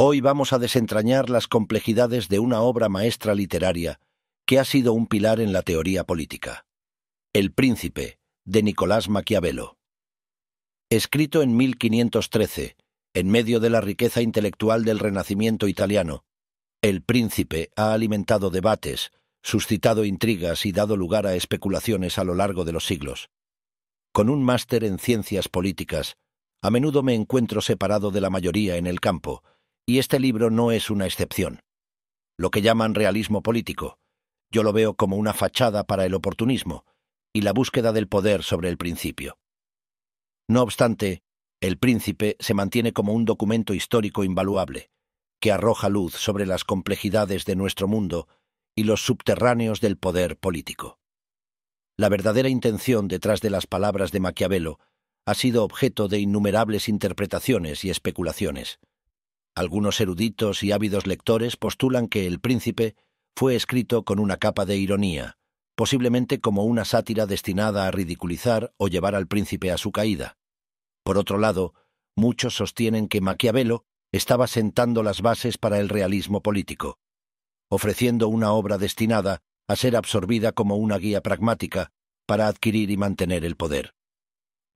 Hoy vamos a desentrañar las complejidades de una obra maestra literaria que ha sido un pilar en la teoría política. El Príncipe, de Nicolás Maquiavelo. Escrito en 1513, en medio de la riqueza intelectual del Renacimiento italiano, El Príncipe ha alimentado debates, suscitado intrigas y dado lugar a especulaciones a lo largo de los siglos. Con un máster en ciencias políticas, a menudo me encuentro separado de la mayoría en el campo, y este libro no es una excepción. Lo que llaman realismo político, yo lo veo como una fachada para el oportunismo y la búsqueda del poder sobre el principio. No obstante, el príncipe se mantiene como un documento histórico invaluable, que arroja luz sobre las complejidades de nuestro mundo y los subterráneos del poder político. La verdadera intención detrás de las palabras de Maquiavelo ha sido objeto de innumerables interpretaciones y especulaciones. Algunos eruditos y ávidos lectores postulan que El Príncipe fue escrito con una capa de ironía, posiblemente como una sátira destinada a ridiculizar o llevar al príncipe a su caída. Por otro lado, muchos sostienen que Maquiavelo estaba sentando las bases para el realismo político, ofreciendo una obra destinada a ser absorbida como una guía pragmática para adquirir y mantener el poder.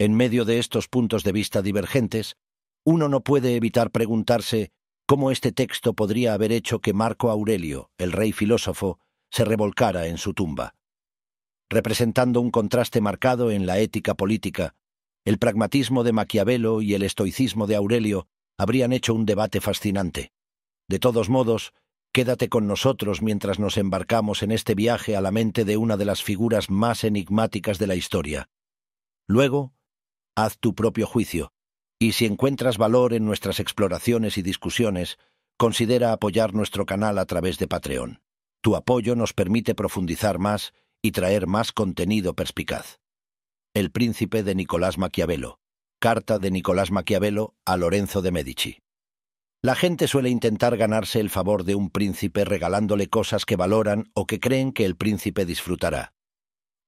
En medio de estos puntos de vista divergentes, uno no puede evitar preguntarse cómo este texto podría haber hecho que Marco Aurelio, el rey filósofo, se revolcara en su tumba. Representando un contraste marcado en la ética política, el pragmatismo de Maquiavelo y el estoicismo de Aurelio habrían hecho un debate fascinante. De todos modos, quédate con nosotros mientras nos embarcamos en este viaje a la mente de una de las figuras más enigmáticas de la historia. Luego, haz tu propio juicio y si encuentras valor en nuestras exploraciones y discusiones, considera apoyar nuestro canal a través de Patreon. Tu apoyo nos permite profundizar más y traer más contenido perspicaz. El príncipe de Nicolás Maquiavelo. Carta de Nicolás Maquiavelo a Lorenzo de Medici. La gente suele intentar ganarse el favor de un príncipe regalándole cosas que valoran o que creen que el príncipe disfrutará.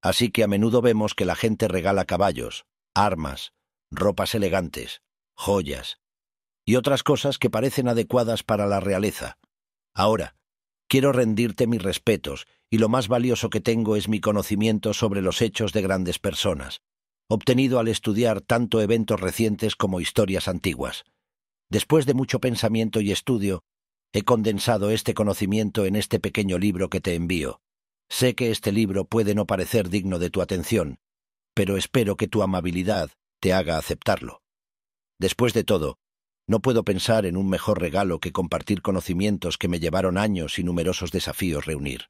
Así que a menudo vemos que la gente regala caballos, armas, ropas elegantes, joyas y otras cosas que parecen adecuadas para la realeza. Ahora, quiero rendirte mis respetos y lo más valioso que tengo es mi conocimiento sobre los hechos de grandes personas, obtenido al estudiar tanto eventos recientes como historias antiguas. Después de mucho pensamiento y estudio, he condensado este conocimiento en este pequeño libro que te envío. Sé que este libro puede no parecer digno de tu atención, pero espero que tu amabilidad te haga aceptarlo. Después de todo, no puedo pensar en un mejor regalo que compartir conocimientos que me llevaron años y numerosos desafíos reunir.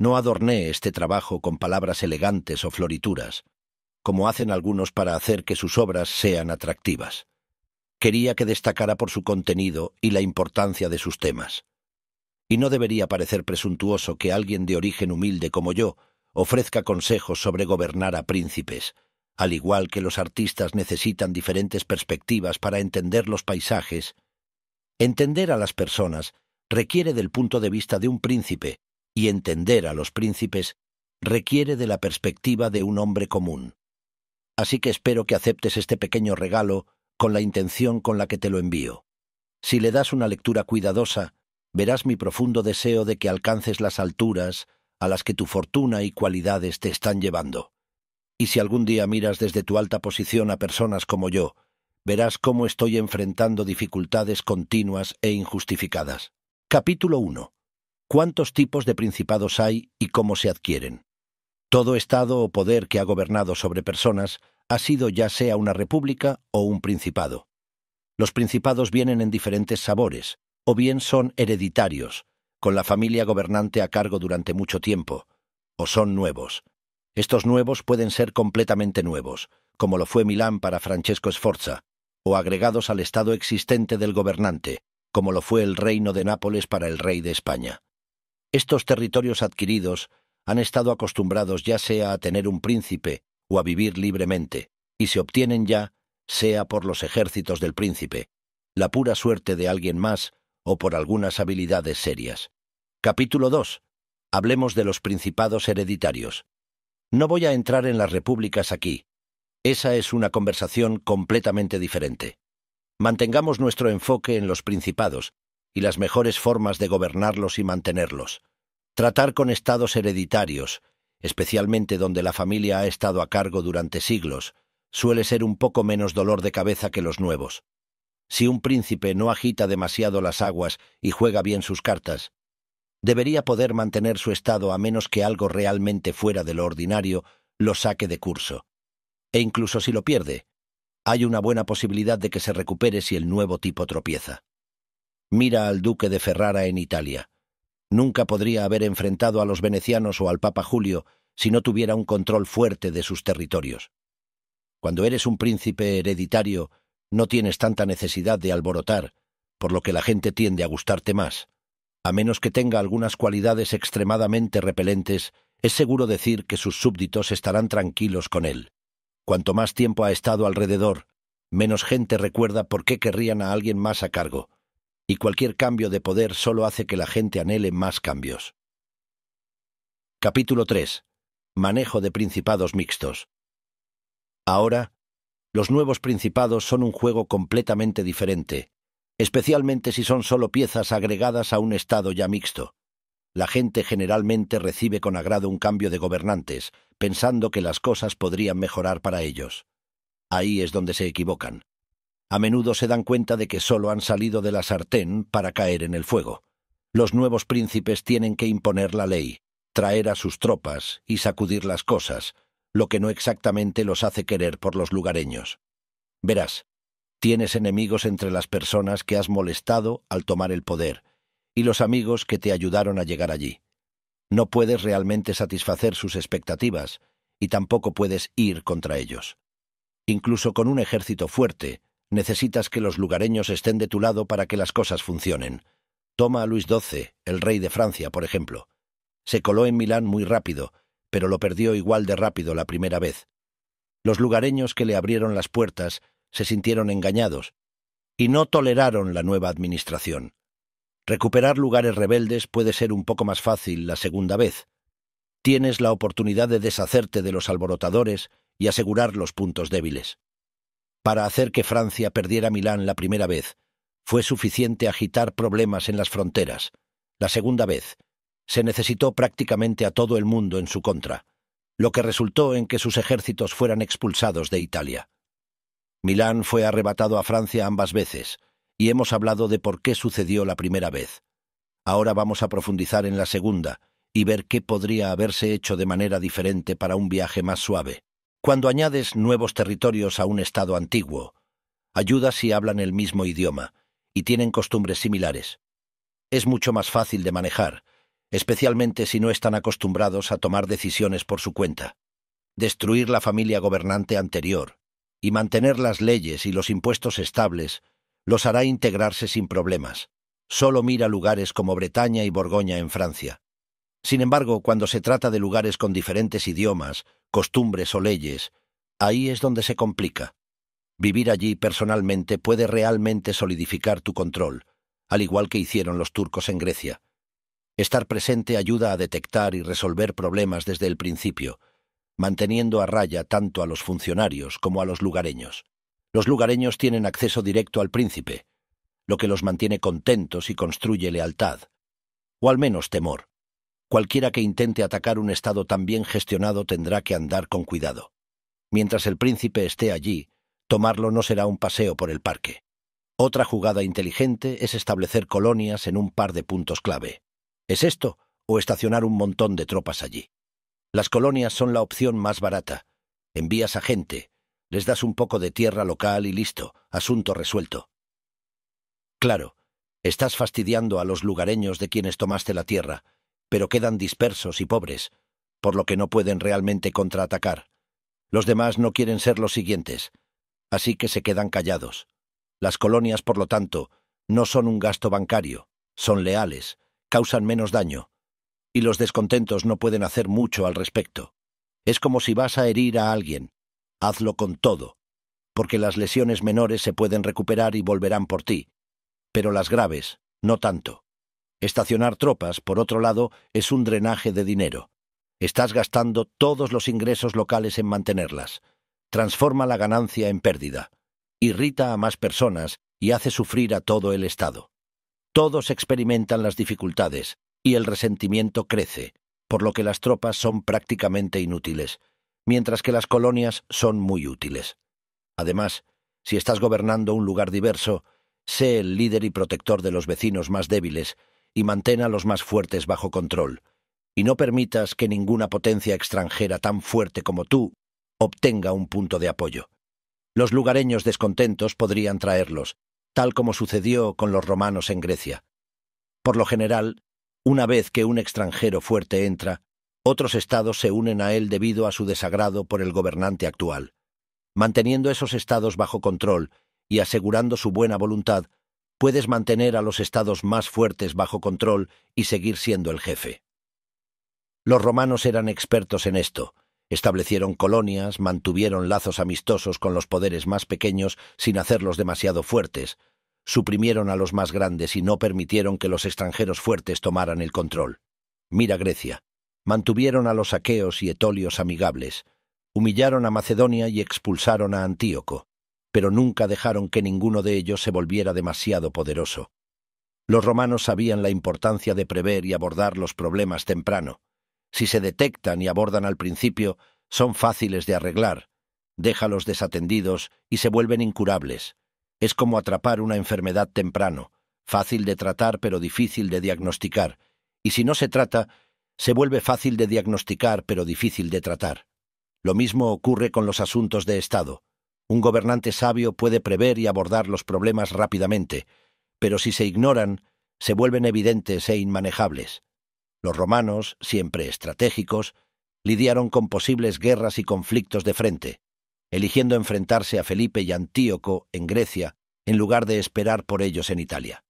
No adorné este trabajo con palabras elegantes o florituras, como hacen algunos para hacer que sus obras sean atractivas. Quería que destacara por su contenido y la importancia de sus temas. Y no debería parecer presuntuoso que alguien de origen humilde como yo ofrezca consejos sobre gobernar a príncipes, al igual que los artistas necesitan diferentes perspectivas para entender los paisajes, entender a las personas requiere del punto de vista de un príncipe y entender a los príncipes requiere de la perspectiva de un hombre común. Así que espero que aceptes este pequeño regalo con la intención con la que te lo envío. Si le das una lectura cuidadosa, verás mi profundo deseo de que alcances las alturas a las que tu fortuna y cualidades te están llevando. Y si algún día miras desde tu alta posición a personas como yo, verás cómo estoy enfrentando dificultades continuas e injustificadas. Capítulo 1. ¿Cuántos tipos de principados hay y cómo se adquieren? Todo Estado o poder que ha gobernado sobre personas ha sido ya sea una república o un principado. Los principados vienen en diferentes sabores, o bien son hereditarios, con la familia gobernante a cargo durante mucho tiempo, o son nuevos, estos nuevos pueden ser completamente nuevos, como lo fue Milán para Francesco Sforza, o agregados al estado existente del gobernante, como lo fue el reino de Nápoles para el rey de España. Estos territorios adquiridos han estado acostumbrados ya sea a tener un príncipe o a vivir libremente, y se obtienen ya, sea por los ejércitos del príncipe, la pura suerte de alguien más o por algunas habilidades serias. Capítulo 2. Hablemos de los principados hereditarios. No voy a entrar en las repúblicas aquí. Esa es una conversación completamente diferente. Mantengamos nuestro enfoque en los principados y las mejores formas de gobernarlos y mantenerlos. Tratar con estados hereditarios, especialmente donde la familia ha estado a cargo durante siglos, suele ser un poco menos dolor de cabeza que los nuevos. Si un príncipe no agita demasiado las aguas y juega bien sus cartas, debería poder mantener su estado a menos que algo realmente fuera de lo ordinario lo saque de curso. E incluso si lo pierde, hay una buena posibilidad de que se recupere si el nuevo tipo tropieza. Mira al duque de Ferrara en Italia. Nunca podría haber enfrentado a los venecianos o al Papa Julio si no tuviera un control fuerte de sus territorios. Cuando eres un príncipe hereditario, no tienes tanta necesidad de alborotar, por lo que la gente tiende a gustarte más a menos que tenga algunas cualidades extremadamente repelentes, es seguro decir que sus súbditos estarán tranquilos con él. Cuanto más tiempo ha estado alrededor, menos gente recuerda por qué querrían a alguien más a cargo, y cualquier cambio de poder solo hace que la gente anhele más cambios. Capítulo 3. Manejo de principados mixtos. Ahora, los nuevos principados son un juego completamente diferente, especialmente si son solo piezas agregadas a un Estado ya mixto. La gente generalmente recibe con agrado un cambio de gobernantes, pensando que las cosas podrían mejorar para ellos. Ahí es donde se equivocan. A menudo se dan cuenta de que solo han salido de la sartén para caer en el fuego. Los nuevos príncipes tienen que imponer la ley, traer a sus tropas y sacudir las cosas, lo que no exactamente los hace querer por los lugareños. Verás, Tienes enemigos entre las personas que has molestado al tomar el poder y los amigos que te ayudaron a llegar allí. No puedes realmente satisfacer sus expectativas y tampoco puedes ir contra ellos. Incluso con un ejército fuerte, necesitas que los lugareños estén de tu lado para que las cosas funcionen. Toma a Luis XII, el rey de Francia, por ejemplo. Se coló en Milán muy rápido, pero lo perdió igual de rápido la primera vez. Los lugareños que le abrieron las puertas se sintieron engañados y no toleraron la nueva administración. Recuperar lugares rebeldes puede ser un poco más fácil la segunda vez. Tienes la oportunidad de deshacerte de los alborotadores y asegurar los puntos débiles. Para hacer que Francia perdiera Milán la primera vez, fue suficiente agitar problemas en las fronteras. La segunda vez, se necesitó prácticamente a todo el mundo en su contra, lo que resultó en que sus ejércitos fueran expulsados de Italia. Milán fue arrebatado a Francia ambas veces, y hemos hablado de por qué sucedió la primera vez. Ahora vamos a profundizar en la segunda y ver qué podría haberse hecho de manera diferente para un viaje más suave. Cuando añades nuevos territorios a un estado antiguo, ayuda si hablan el mismo idioma y tienen costumbres similares. Es mucho más fácil de manejar, especialmente si no están acostumbrados a tomar decisiones por su cuenta. Destruir la familia gobernante anterior y mantener las leyes y los impuestos estables los hará integrarse sin problemas. Solo mira lugares como Bretaña y Borgoña en Francia. Sin embargo, cuando se trata de lugares con diferentes idiomas, costumbres o leyes, ahí es donde se complica. Vivir allí personalmente puede realmente solidificar tu control, al igual que hicieron los turcos en Grecia. Estar presente ayuda a detectar y resolver problemas desde el principio, manteniendo a raya tanto a los funcionarios como a los lugareños. Los lugareños tienen acceso directo al príncipe, lo que los mantiene contentos y construye lealtad, o al menos temor. Cualquiera que intente atacar un Estado tan bien gestionado tendrá que andar con cuidado. Mientras el príncipe esté allí, tomarlo no será un paseo por el parque. Otra jugada inteligente es establecer colonias en un par de puntos clave. ¿Es esto o estacionar un montón de tropas allí? Las colonias son la opción más barata. Envías a gente, les das un poco de tierra local y listo, asunto resuelto. Claro, estás fastidiando a los lugareños de quienes tomaste la tierra, pero quedan dispersos y pobres, por lo que no pueden realmente contraatacar. Los demás no quieren ser los siguientes, así que se quedan callados. Las colonias, por lo tanto, no son un gasto bancario, son leales, causan menos daño, y los descontentos no pueden hacer mucho al respecto. Es como si vas a herir a alguien. Hazlo con todo, porque las lesiones menores se pueden recuperar y volverán por ti, pero las graves, no tanto. Estacionar tropas, por otro lado, es un drenaje de dinero. Estás gastando todos los ingresos locales en mantenerlas. Transforma la ganancia en pérdida. Irrita a más personas y hace sufrir a todo el Estado. Todos experimentan las dificultades, y el resentimiento crece, por lo que las tropas son prácticamente inútiles, mientras que las colonias son muy útiles. Además, si estás gobernando un lugar diverso, sé el líder y protector de los vecinos más débiles y mantén a los más fuertes bajo control, y no permitas que ninguna potencia extranjera tan fuerte como tú obtenga un punto de apoyo. Los lugareños descontentos podrían traerlos, tal como sucedió con los romanos en Grecia. Por lo general, una vez que un extranjero fuerte entra, otros estados se unen a él debido a su desagrado por el gobernante actual. Manteniendo esos estados bajo control y asegurando su buena voluntad, puedes mantener a los estados más fuertes bajo control y seguir siendo el jefe. Los romanos eran expertos en esto. Establecieron colonias, mantuvieron lazos amistosos con los poderes más pequeños sin hacerlos demasiado fuertes, suprimieron a los más grandes y no permitieron que los extranjeros fuertes tomaran el control. Mira Grecia. Mantuvieron a los aqueos y etolios amigables, humillaron a Macedonia y expulsaron a Antíoco, pero nunca dejaron que ninguno de ellos se volviera demasiado poderoso. Los romanos sabían la importancia de prever y abordar los problemas temprano. Si se detectan y abordan al principio, son fáciles de arreglar, déjalos desatendidos y se vuelven incurables. Es como atrapar una enfermedad temprano, fácil de tratar pero difícil de diagnosticar, y si no se trata, se vuelve fácil de diagnosticar pero difícil de tratar. Lo mismo ocurre con los asuntos de Estado. Un gobernante sabio puede prever y abordar los problemas rápidamente, pero si se ignoran, se vuelven evidentes e inmanejables. Los romanos, siempre estratégicos, lidiaron con posibles guerras y conflictos de frente eligiendo enfrentarse a Felipe y Antíoco en Grecia en lugar de esperar por ellos en Italia.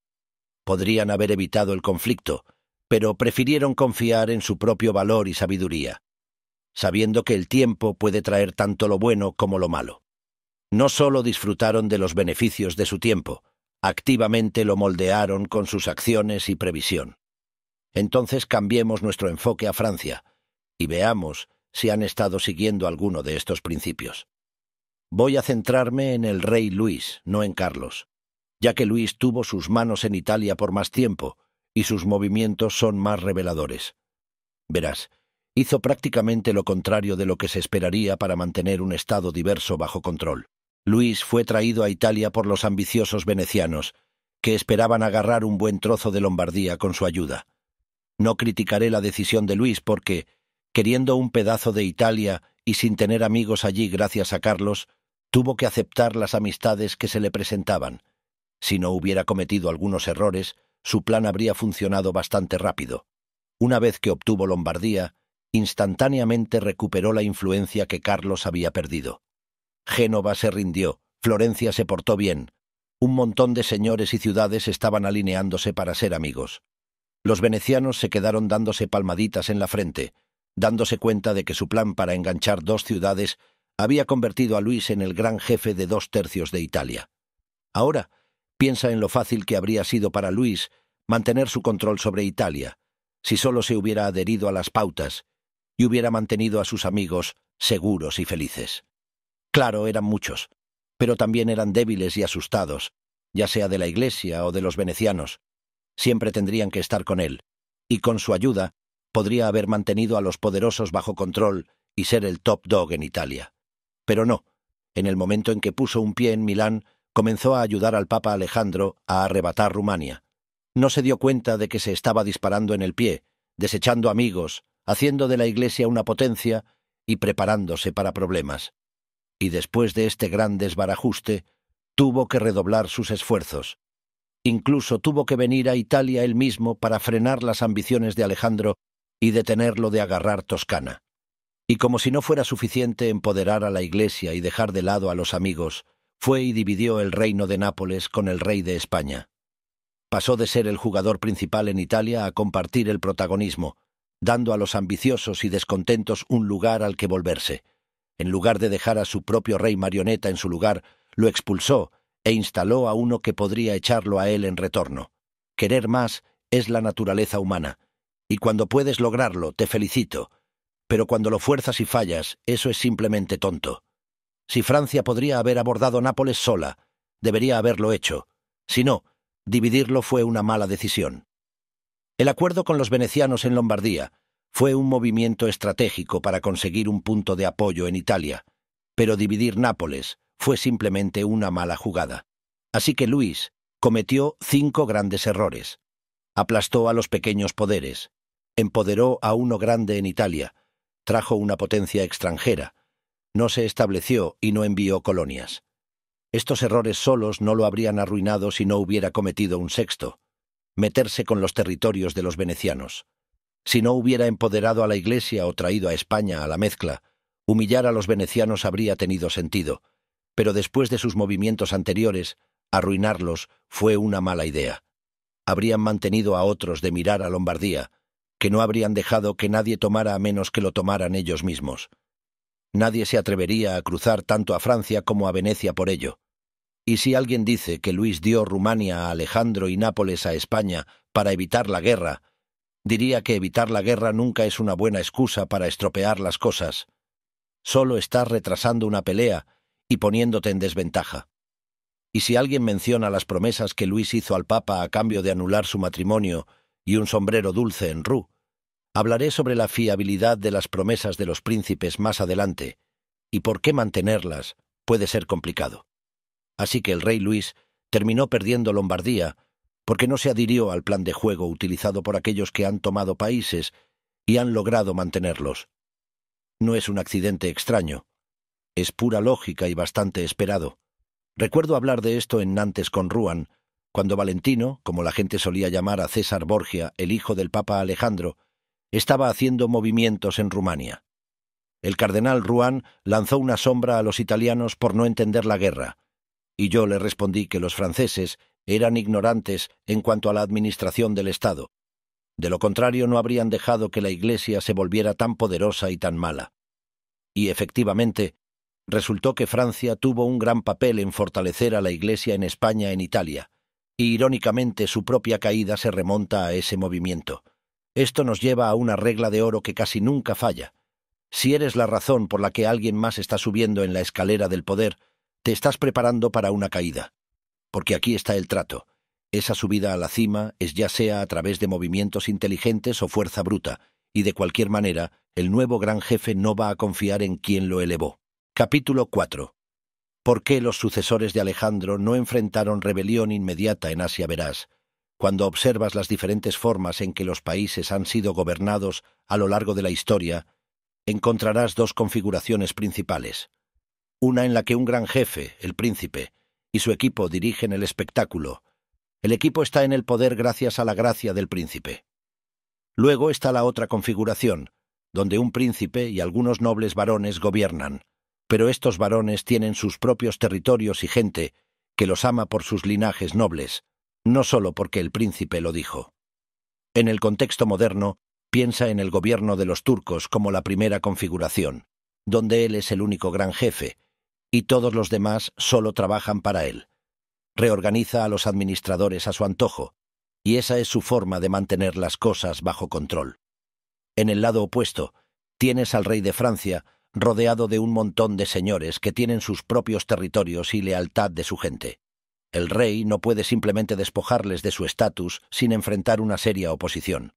Podrían haber evitado el conflicto, pero prefirieron confiar en su propio valor y sabiduría, sabiendo que el tiempo puede traer tanto lo bueno como lo malo. No sólo disfrutaron de los beneficios de su tiempo, activamente lo moldearon con sus acciones y previsión. Entonces cambiemos nuestro enfoque a Francia y veamos si han estado siguiendo alguno de estos principios. Voy a centrarme en el rey Luis, no en Carlos, ya que Luis tuvo sus manos en Italia por más tiempo y sus movimientos son más reveladores. Verás, hizo prácticamente lo contrario de lo que se esperaría para mantener un Estado diverso bajo control. Luis fue traído a Italia por los ambiciosos venecianos, que esperaban agarrar un buen trozo de Lombardía con su ayuda. No criticaré la decisión de Luis porque, queriendo un pedazo de Italia y sin tener amigos allí gracias a Carlos, tuvo que aceptar las amistades que se le presentaban. Si no hubiera cometido algunos errores, su plan habría funcionado bastante rápido. Una vez que obtuvo Lombardía, instantáneamente recuperó la influencia que Carlos había perdido. Génova se rindió, Florencia se portó bien, un montón de señores y ciudades estaban alineándose para ser amigos. Los venecianos se quedaron dándose palmaditas en la frente, dándose cuenta de que su plan para enganchar dos ciudades había convertido a Luis en el gran jefe de dos tercios de Italia. Ahora, piensa en lo fácil que habría sido para Luis mantener su control sobre Italia, si solo se hubiera adherido a las pautas y hubiera mantenido a sus amigos seguros y felices. Claro, eran muchos, pero también eran débiles y asustados, ya sea de la Iglesia o de los venecianos. Siempre tendrían que estar con él, y con su ayuda podría haber mantenido a los poderosos bajo control y ser el top dog en Italia. Pero no, en el momento en que puso un pie en Milán, comenzó a ayudar al Papa Alejandro a arrebatar Rumania. No se dio cuenta de que se estaba disparando en el pie, desechando amigos, haciendo de la Iglesia una potencia y preparándose para problemas. Y después de este gran desbarajuste, tuvo que redoblar sus esfuerzos. Incluso tuvo que venir a Italia él mismo para frenar las ambiciones de Alejandro y detenerlo de agarrar Toscana. Y como si no fuera suficiente empoderar a la Iglesia y dejar de lado a los amigos, fue y dividió el reino de Nápoles con el rey de España. Pasó de ser el jugador principal en Italia a compartir el protagonismo, dando a los ambiciosos y descontentos un lugar al que volverse. En lugar de dejar a su propio rey marioneta en su lugar, lo expulsó e instaló a uno que podría echarlo a él en retorno. Querer más es la naturaleza humana, y cuando puedes lograrlo, te felicito, pero cuando lo fuerzas y fallas, eso es simplemente tonto. Si Francia podría haber abordado Nápoles sola, debería haberlo hecho. Si no, dividirlo fue una mala decisión. El acuerdo con los venecianos en Lombardía fue un movimiento estratégico para conseguir un punto de apoyo en Italia, pero dividir Nápoles fue simplemente una mala jugada. Así que Luis cometió cinco grandes errores. Aplastó a los pequeños poderes, empoderó a uno grande en Italia, trajo una potencia extranjera, no se estableció y no envió colonias. Estos errores solos no lo habrían arruinado si no hubiera cometido un sexto, meterse con los territorios de los venecianos. Si no hubiera empoderado a la Iglesia o traído a España a la mezcla, humillar a los venecianos habría tenido sentido, pero después de sus movimientos anteriores, arruinarlos fue una mala idea. Habrían mantenido a otros de mirar a Lombardía, que no habrían dejado que nadie tomara a menos que lo tomaran ellos mismos. Nadie se atrevería a cruzar tanto a Francia como a Venecia por ello. Y si alguien dice que Luis dio Rumania a Alejandro y Nápoles a España para evitar la guerra, diría que evitar la guerra nunca es una buena excusa para estropear las cosas. Solo estás retrasando una pelea y poniéndote en desventaja. Y si alguien menciona las promesas que Luis hizo al Papa a cambio de anular su matrimonio y un sombrero dulce en Rue, Hablaré sobre la fiabilidad de las promesas de los príncipes más adelante y por qué mantenerlas puede ser complicado. Así que el rey Luis terminó perdiendo Lombardía porque no se adhirió al plan de juego utilizado por aquellos que han tomado países y han logrado mantenerlos. No es un accidente extraño. Es pura lógica y bastante esperado. Recuerdo hablar de esto en Nantes con Ruan, cuando Valentino, como la gente solía llamar a César Borgia, el hijo del Papa Alejandro, estaba haciendo movimientos en Rumania. El cardenal Ruán lanzó una sombra a los italianos por no entender la guerra, y yo le respondí que los franceses eran ignorantes en cuanto a la administración del Estado. De lo contrario no habrían dejado que la Iglesia se volviera tan poderosa y tan mala. Y efectivamente, resultó que Francia tuvo un gran papel en fortalecer a la Iglesia en España en Italia, y irónicamente su propia caída se remonta a ese movimiento. Esto nos lleva a una regla de oro que casi nunca falla. Si eres la razón por la que alguien más está subiendo en la escalera del poder, te estás preparando para una caída. Porque aquí está el trato. Esa subida a la cima es ya sea a través de movimientos inteligentes o fuerza bruta, y de cualquier manera, el nuevo gran jefe no va a confiar en quien lo elevó. Capítulo 4 por qué los sucesores de Alejandro no enfrentaron rebelión inmediata en Asia verás, cuando observas las diferentes formas en que los países han sido gobernados a lo largo de la historia, encontrarás dos configuraciones principales. Una en la que un gran jefe, el príncipe, y su equipo dirigen el espectáculo. El equipo está en el poder gracias a la gracia del príncipe. Luego está la otra configuración, donde un príncipe y algunos nobles varones gobiernan, pero estos varones tienen sus propios territorios y gente que los ama por sus linajes nobles, no solo porque el príncipe lo dijo. En el contexto moderno, piensa en el gobierno de los turcos como la primera configuración, donde él es el único gran jefe, y todos los demás solo trabajan para él. Reorganiza a los administradores a su antojo, y esa es su forma de mantener las cosas bajo control. En el lado opuesto, tienes al rey de Francia, rodeado de un montón de señores que tienen sus propios territorios y lealtad de su gente. El rey no puede simplemente despojarles de su estatus sin enfrentar una seria oposición.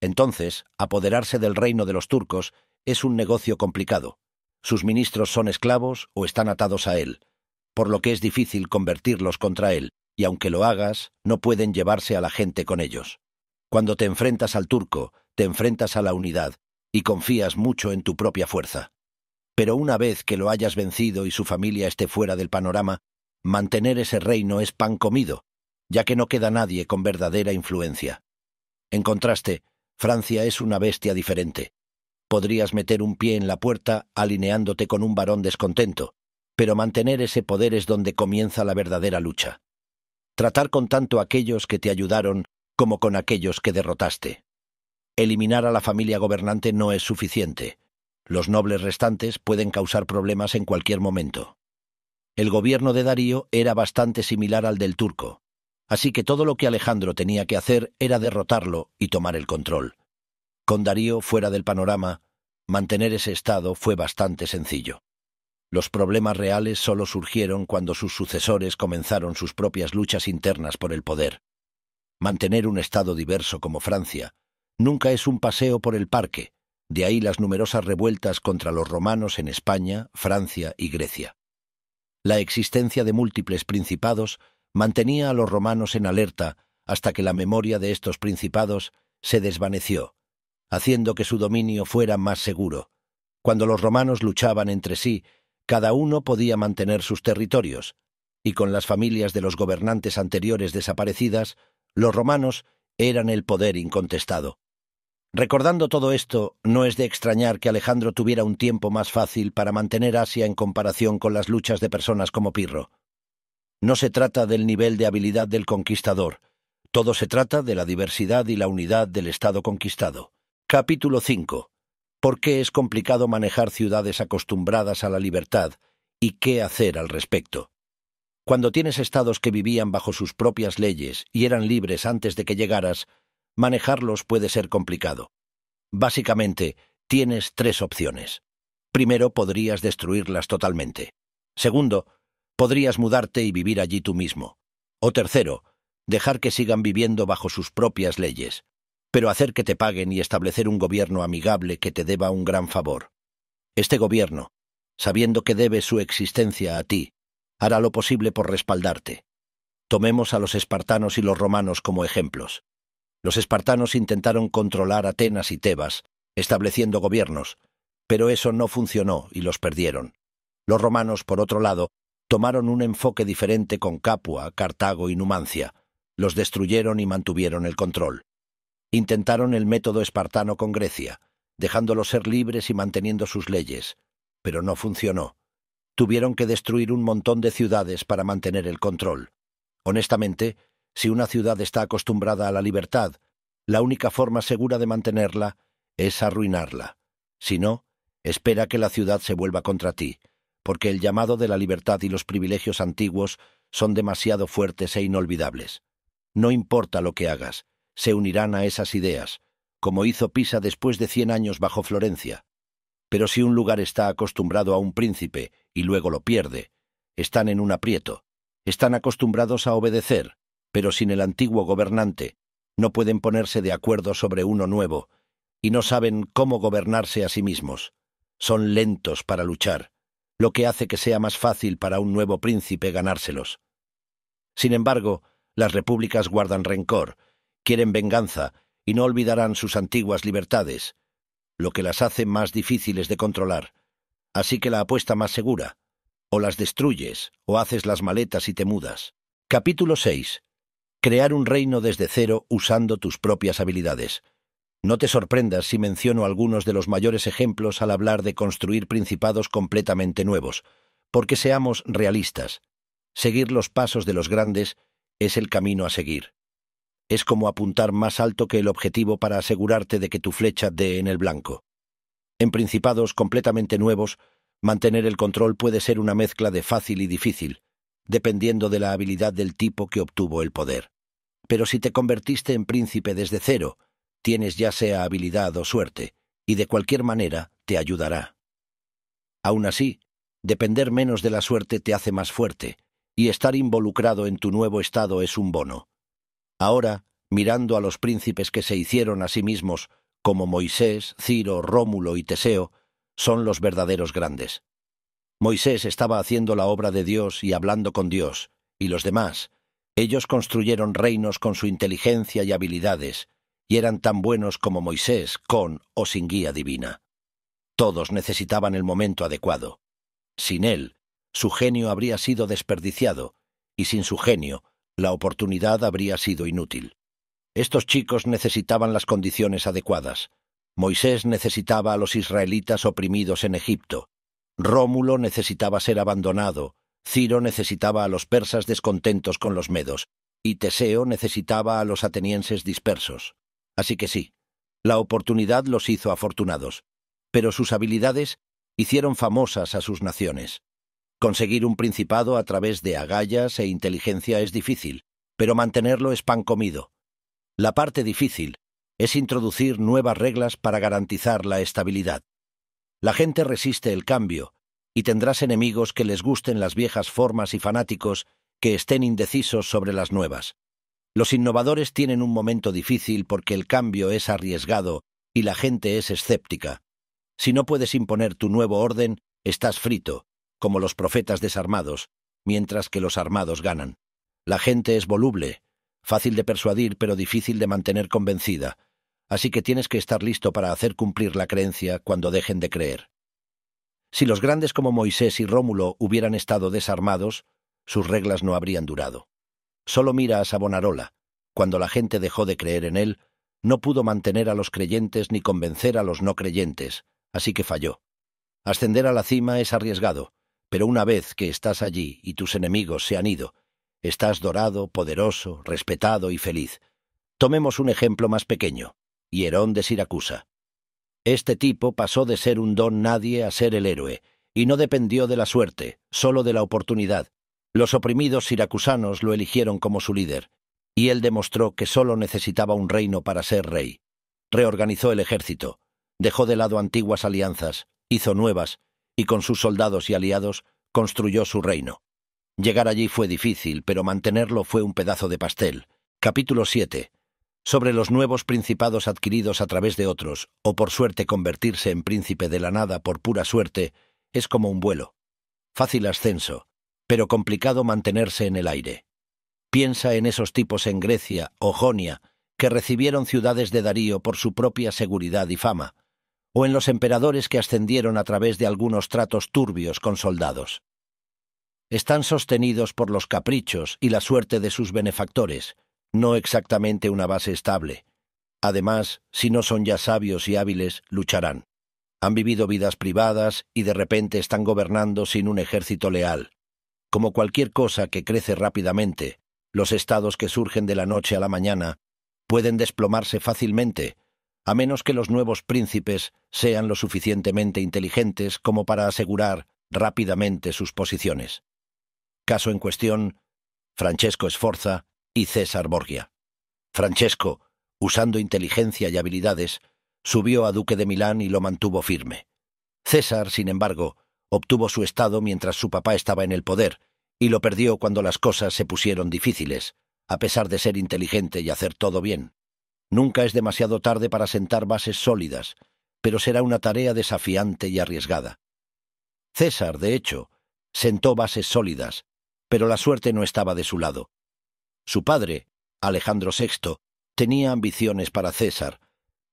Entonces, apoderarse del reino de los turcos es un negocio complicado. Sus ministros son esclavos o están atados a él, por lo que es difícil convertirlos contra él, y aunque lo hagas, no pueden llevarse a la gente con ellos. Cuando te enfrentas al turco, te enfrentas a la unidad y confías mucho en tu propia fuerza. Pero una vez que lo hayas vencido y su familia esté fuera del panorama, mantener ese reino es pan comido, ya que no queda nadie con verdadera influencia. En contraste, Francia es una bestia diferente. Podrías meter un pie en la puerta alineándote con un varón descontento, pero mantener ese poder es donde comienza la verdadera lucha. Tratar con tanto aquellos que te ayudaron como con aquellos que derrotaste. Eliminar a la familia gobernante no es suficiente. Los nobles restantes pueden causar problemas en cualquier momento. El gobierno de Darío era bastante similar al del turco, así que todo lo que Alejandro tenía que hacer era derrotarlo y tomar el control. Con Darío fuera del panorama, mantener ese estado fue bastante sencillo. Los problemas reales solo surgieron cuando sus sucesores comenzaron sus propias luchas internas por el poder. Mantener un estado diverso como Francia nunca es un paseo por el parque, de ahí las numerosas revueltas contra los romanos en España, Francia y Grecia. La existencia de múltiples principados mantenía a los romanos en alerta hasta que la memoria de estos principados se desvaneció, haciendo que su dominio fuera más seguro. Cuando los romanos luchaban entre sí, cada uno podía mantener sus territorios, y con las familias de los gobernantes anteriores desaparecidas, los romanos eran el poder incontestado. Recordando todo esto, no es de extrañar que Alejandro tuviera un tiempo más fácil para mantener Asia en comparación con las luchas de personas como Pirro. No se trata del nivel de habilidad del conquistador, todo se trata de la diversidad y la unidad del Estado conquistado. Capítulo 5. ¿Por qué es complicado manejar ciudades acostumbradas a la libertad y qué hacer al respecto? Cuando tienes estados que vivían bajo sus propias leyes y eran libres antes de que llegaras, manejarlos puede ser complicado. Básicamente, tienes tres opciones. Primero, podrías destruirlas totalmente. Segundo, podrías mudarte y vivir allí tú mismo. O tercero, dejar que sigan viviendo bajo sus propias leyes, pero hacer que te paguen y establecer un gobierno amigable que te deba un gran favor. Este gobierno, sabiendo que debe su existencia a ti, hará lo posible por respaldarte. Tomemos a los espartanos y los romanos como ejemplos. Los espartanos intentaron controlar Atenas y Tebas, estableciendo gobiernos, pero eso no funcionó y los perdieron. Los romanos, por otro lado, tomaron un enfoque diferente con Capua, Cartago y Numancia. Los destruyeron y mantuvieron el control. Intentaron el método espartano con Grecia, dejándolos ser libres y manteniendo sus leyes, pero no funcionó. Tuvieron que destruir un montón de ciudades para mantener el control. Honestamente, si una ciudad está acostumbrada a la libertad, la única forma segura de mantenerla es arruinarla. Si no, espera que la ciudad se vuelva contra ti, porque el llamado de la libertad y los privilegios antiguos son demasiado fuertes e inolvidables. No importa lo que hagas, se unirán a esas ideas, como hizo Pisa después de cien años bajo Florencia. Pero si un lugar está acostumbrado a un príncipe y luego lo pierde, están en un aprieto, están acostumbrados a obedecer, pero sin el antiguo gobernante, no pueden ponerse de acuerdo sobre uno nuevo, y no saben cómo gobernarse a sí mismos. Son lentos para luchar, lo que hace que sea más fácil para un nuevo príncipe ganárselos. Sin embargo, las repúblicas guardan rencor, quieren venganza y no olvidarán sus antiguas libertades, lo que las hace más difíciles de controlar. Así que la apuesta más segura, o las destruyes, o haces las maletas y te mudas. Capítulo 6 crear un reino desde cero usando tus propias habilidades. No te sorprendas si menciono algunos de los mayores ejemplos al hablar de construir principados completamente nuevos, porque seamos realistas. Seguir los pasos de los grandes es el camino a seguir. Es como apuntar más alto que el objetivo para asegurarte de que tu flecha dé en el blanco. En principados completamente nuevos, mantener el control puede ser una mezcla de fácil y difícil, dependiendo de la habilidad del tipo que obtuvo el poder. Pero si te convertiste en príncipe desde cero, tienes ya sea habilidad o suerte, y de cualquier manera te ayudará. Aún así, depender menos de la suerte te hace más fuerte, y estar involucrado en tu nuevo estado es un bono. Ahora, mirando a los príncipes que se hicieron a sí mismos, como Moisés, Ciro, Rómulo y Teseo, son los verdaderos grandes. Moisés estaba haciendo la obra de Dios y hablando con Dios, y los demás, ellos construyeron reinos con su inteligencia y habilidades, y eran tan buenos como Moisés, con o sin guía divina. Todos necesitaban el momento adecuado. Sin él, su genio habría sido desperdiciado, y sin su genio, la oportunidad habría sido inútil. Estos chicos necesitaban las condiciones adecuadas. Moisés necesitaba a los israelitas oprimidos en Egipto. Rómulo necesitaba ser abandonado, Ciro necesitaba a los persas descontentos con los medos, y Teseo necesitaba a los atenienses dispersos. Así que sí, la oportunidad los hizo afortunados, pero sus habilidades hicieron famosas a sus naciones. Conseguir un principado a través de agallas e inteligencia es difícil, pero mantenerlo es pan comido. La parte difícil es introducir nuevas reglas para garantizar la estabilidad. La gente resiste el cambio, y tendrás enemigos que les gusten las viejas formas y fanáticos que estén indecisos sobre las nuevas. Los innovadores tienen un momento difícil porque el cambio es arriesgado y la gente es escéptica. Si no puedes imponer tu nuevo orden, estás frito, como los profetas desarmados, mientras que los armados ganan. La gente es voluble, fácil de persuadir pero difícil de mantener convencida, así que tienes que estar listo para hacer cumplir la creencia cuando dejen de creer. Si los grandes como Moisés y Rómulo hubieran estado desarmados, sus reglas no habrían durado. Solo mira a Sabonarola. Cuando la gente dejó de creer en él, no pudo mantener a los creyentes ni convencer a los no creyentes, así que falló. Ascender a la cima es arriesgado, pero una vez que estás allí y tus enemigos se han ido, estás dorado, poderoso, respetado y feliz. Tomemos un ejemplo más pequeño, Hierón de Siracusa. Este tipo pasó de ser un don nadie a ser el héroe, y no dependió de la suerte, solo de la oportunidad. Los oprimidos siracusanos lo eligieron como su líder, y él demostró que solo necesitaba un reino para ser rey. Reorganizó el ejército, dejó de lado antiguas alianzas, hizo nuevas, y con sus soldados y aliados construyó su reino. Llegar allí fue difícil, pero mantenerlo fue un pedazo de pastel. Capítulo 7 sobre los nuevos principados adquiridos a través de otros, o por suerte convertirse en príncipe de la nada por pura suerte, es como un vuelo. Fácil ascenso, pero complicado mantenerse en el aire. Piensa en esos tipos en Grecia o Jonia, que recibieron ciudades de Darío por su propia seguridad y fama, o en los emperadores que ascendieron a través de algunos tratos turbios con soldados. Están sostenidos por los caprichos y la suerte de sus benefactores, no exactamente una base estable. Además, si no son ya sabios y hábiles, lucharán. Han vivido vidas privadas y de repente están gobernando sin un ejército leal. Como cualquier cosa que crece rápidamente, los estados que surgen de la noche a la mañana pueden desplomarse fácilmente, a menos que los nuevos príncipes sean lo suficientemente inteligentes como para asegurar rápidamente sus posiciones. Caso en cuestión, Francesco esforza y César Borgia. Francesco, usando inteligencia y habilidades, subió a duque de Milán y lo mantuvo firme. César, sin embargo, obtuvo su estado mientras su papá estaba en el poder y lo perdió cuando las cosas se pusieron difíciles, a pesar de ser inteligente y hacer todo bien. Nunca es demasiado tarde para sentar bases sólidas, pero será una tarea desafiante y arriesgada. César, de hecho, sentó bases sólidas, pero la suerte no estaba de su lado. Su padre, Alejandro VI, tenía ambiciones para César,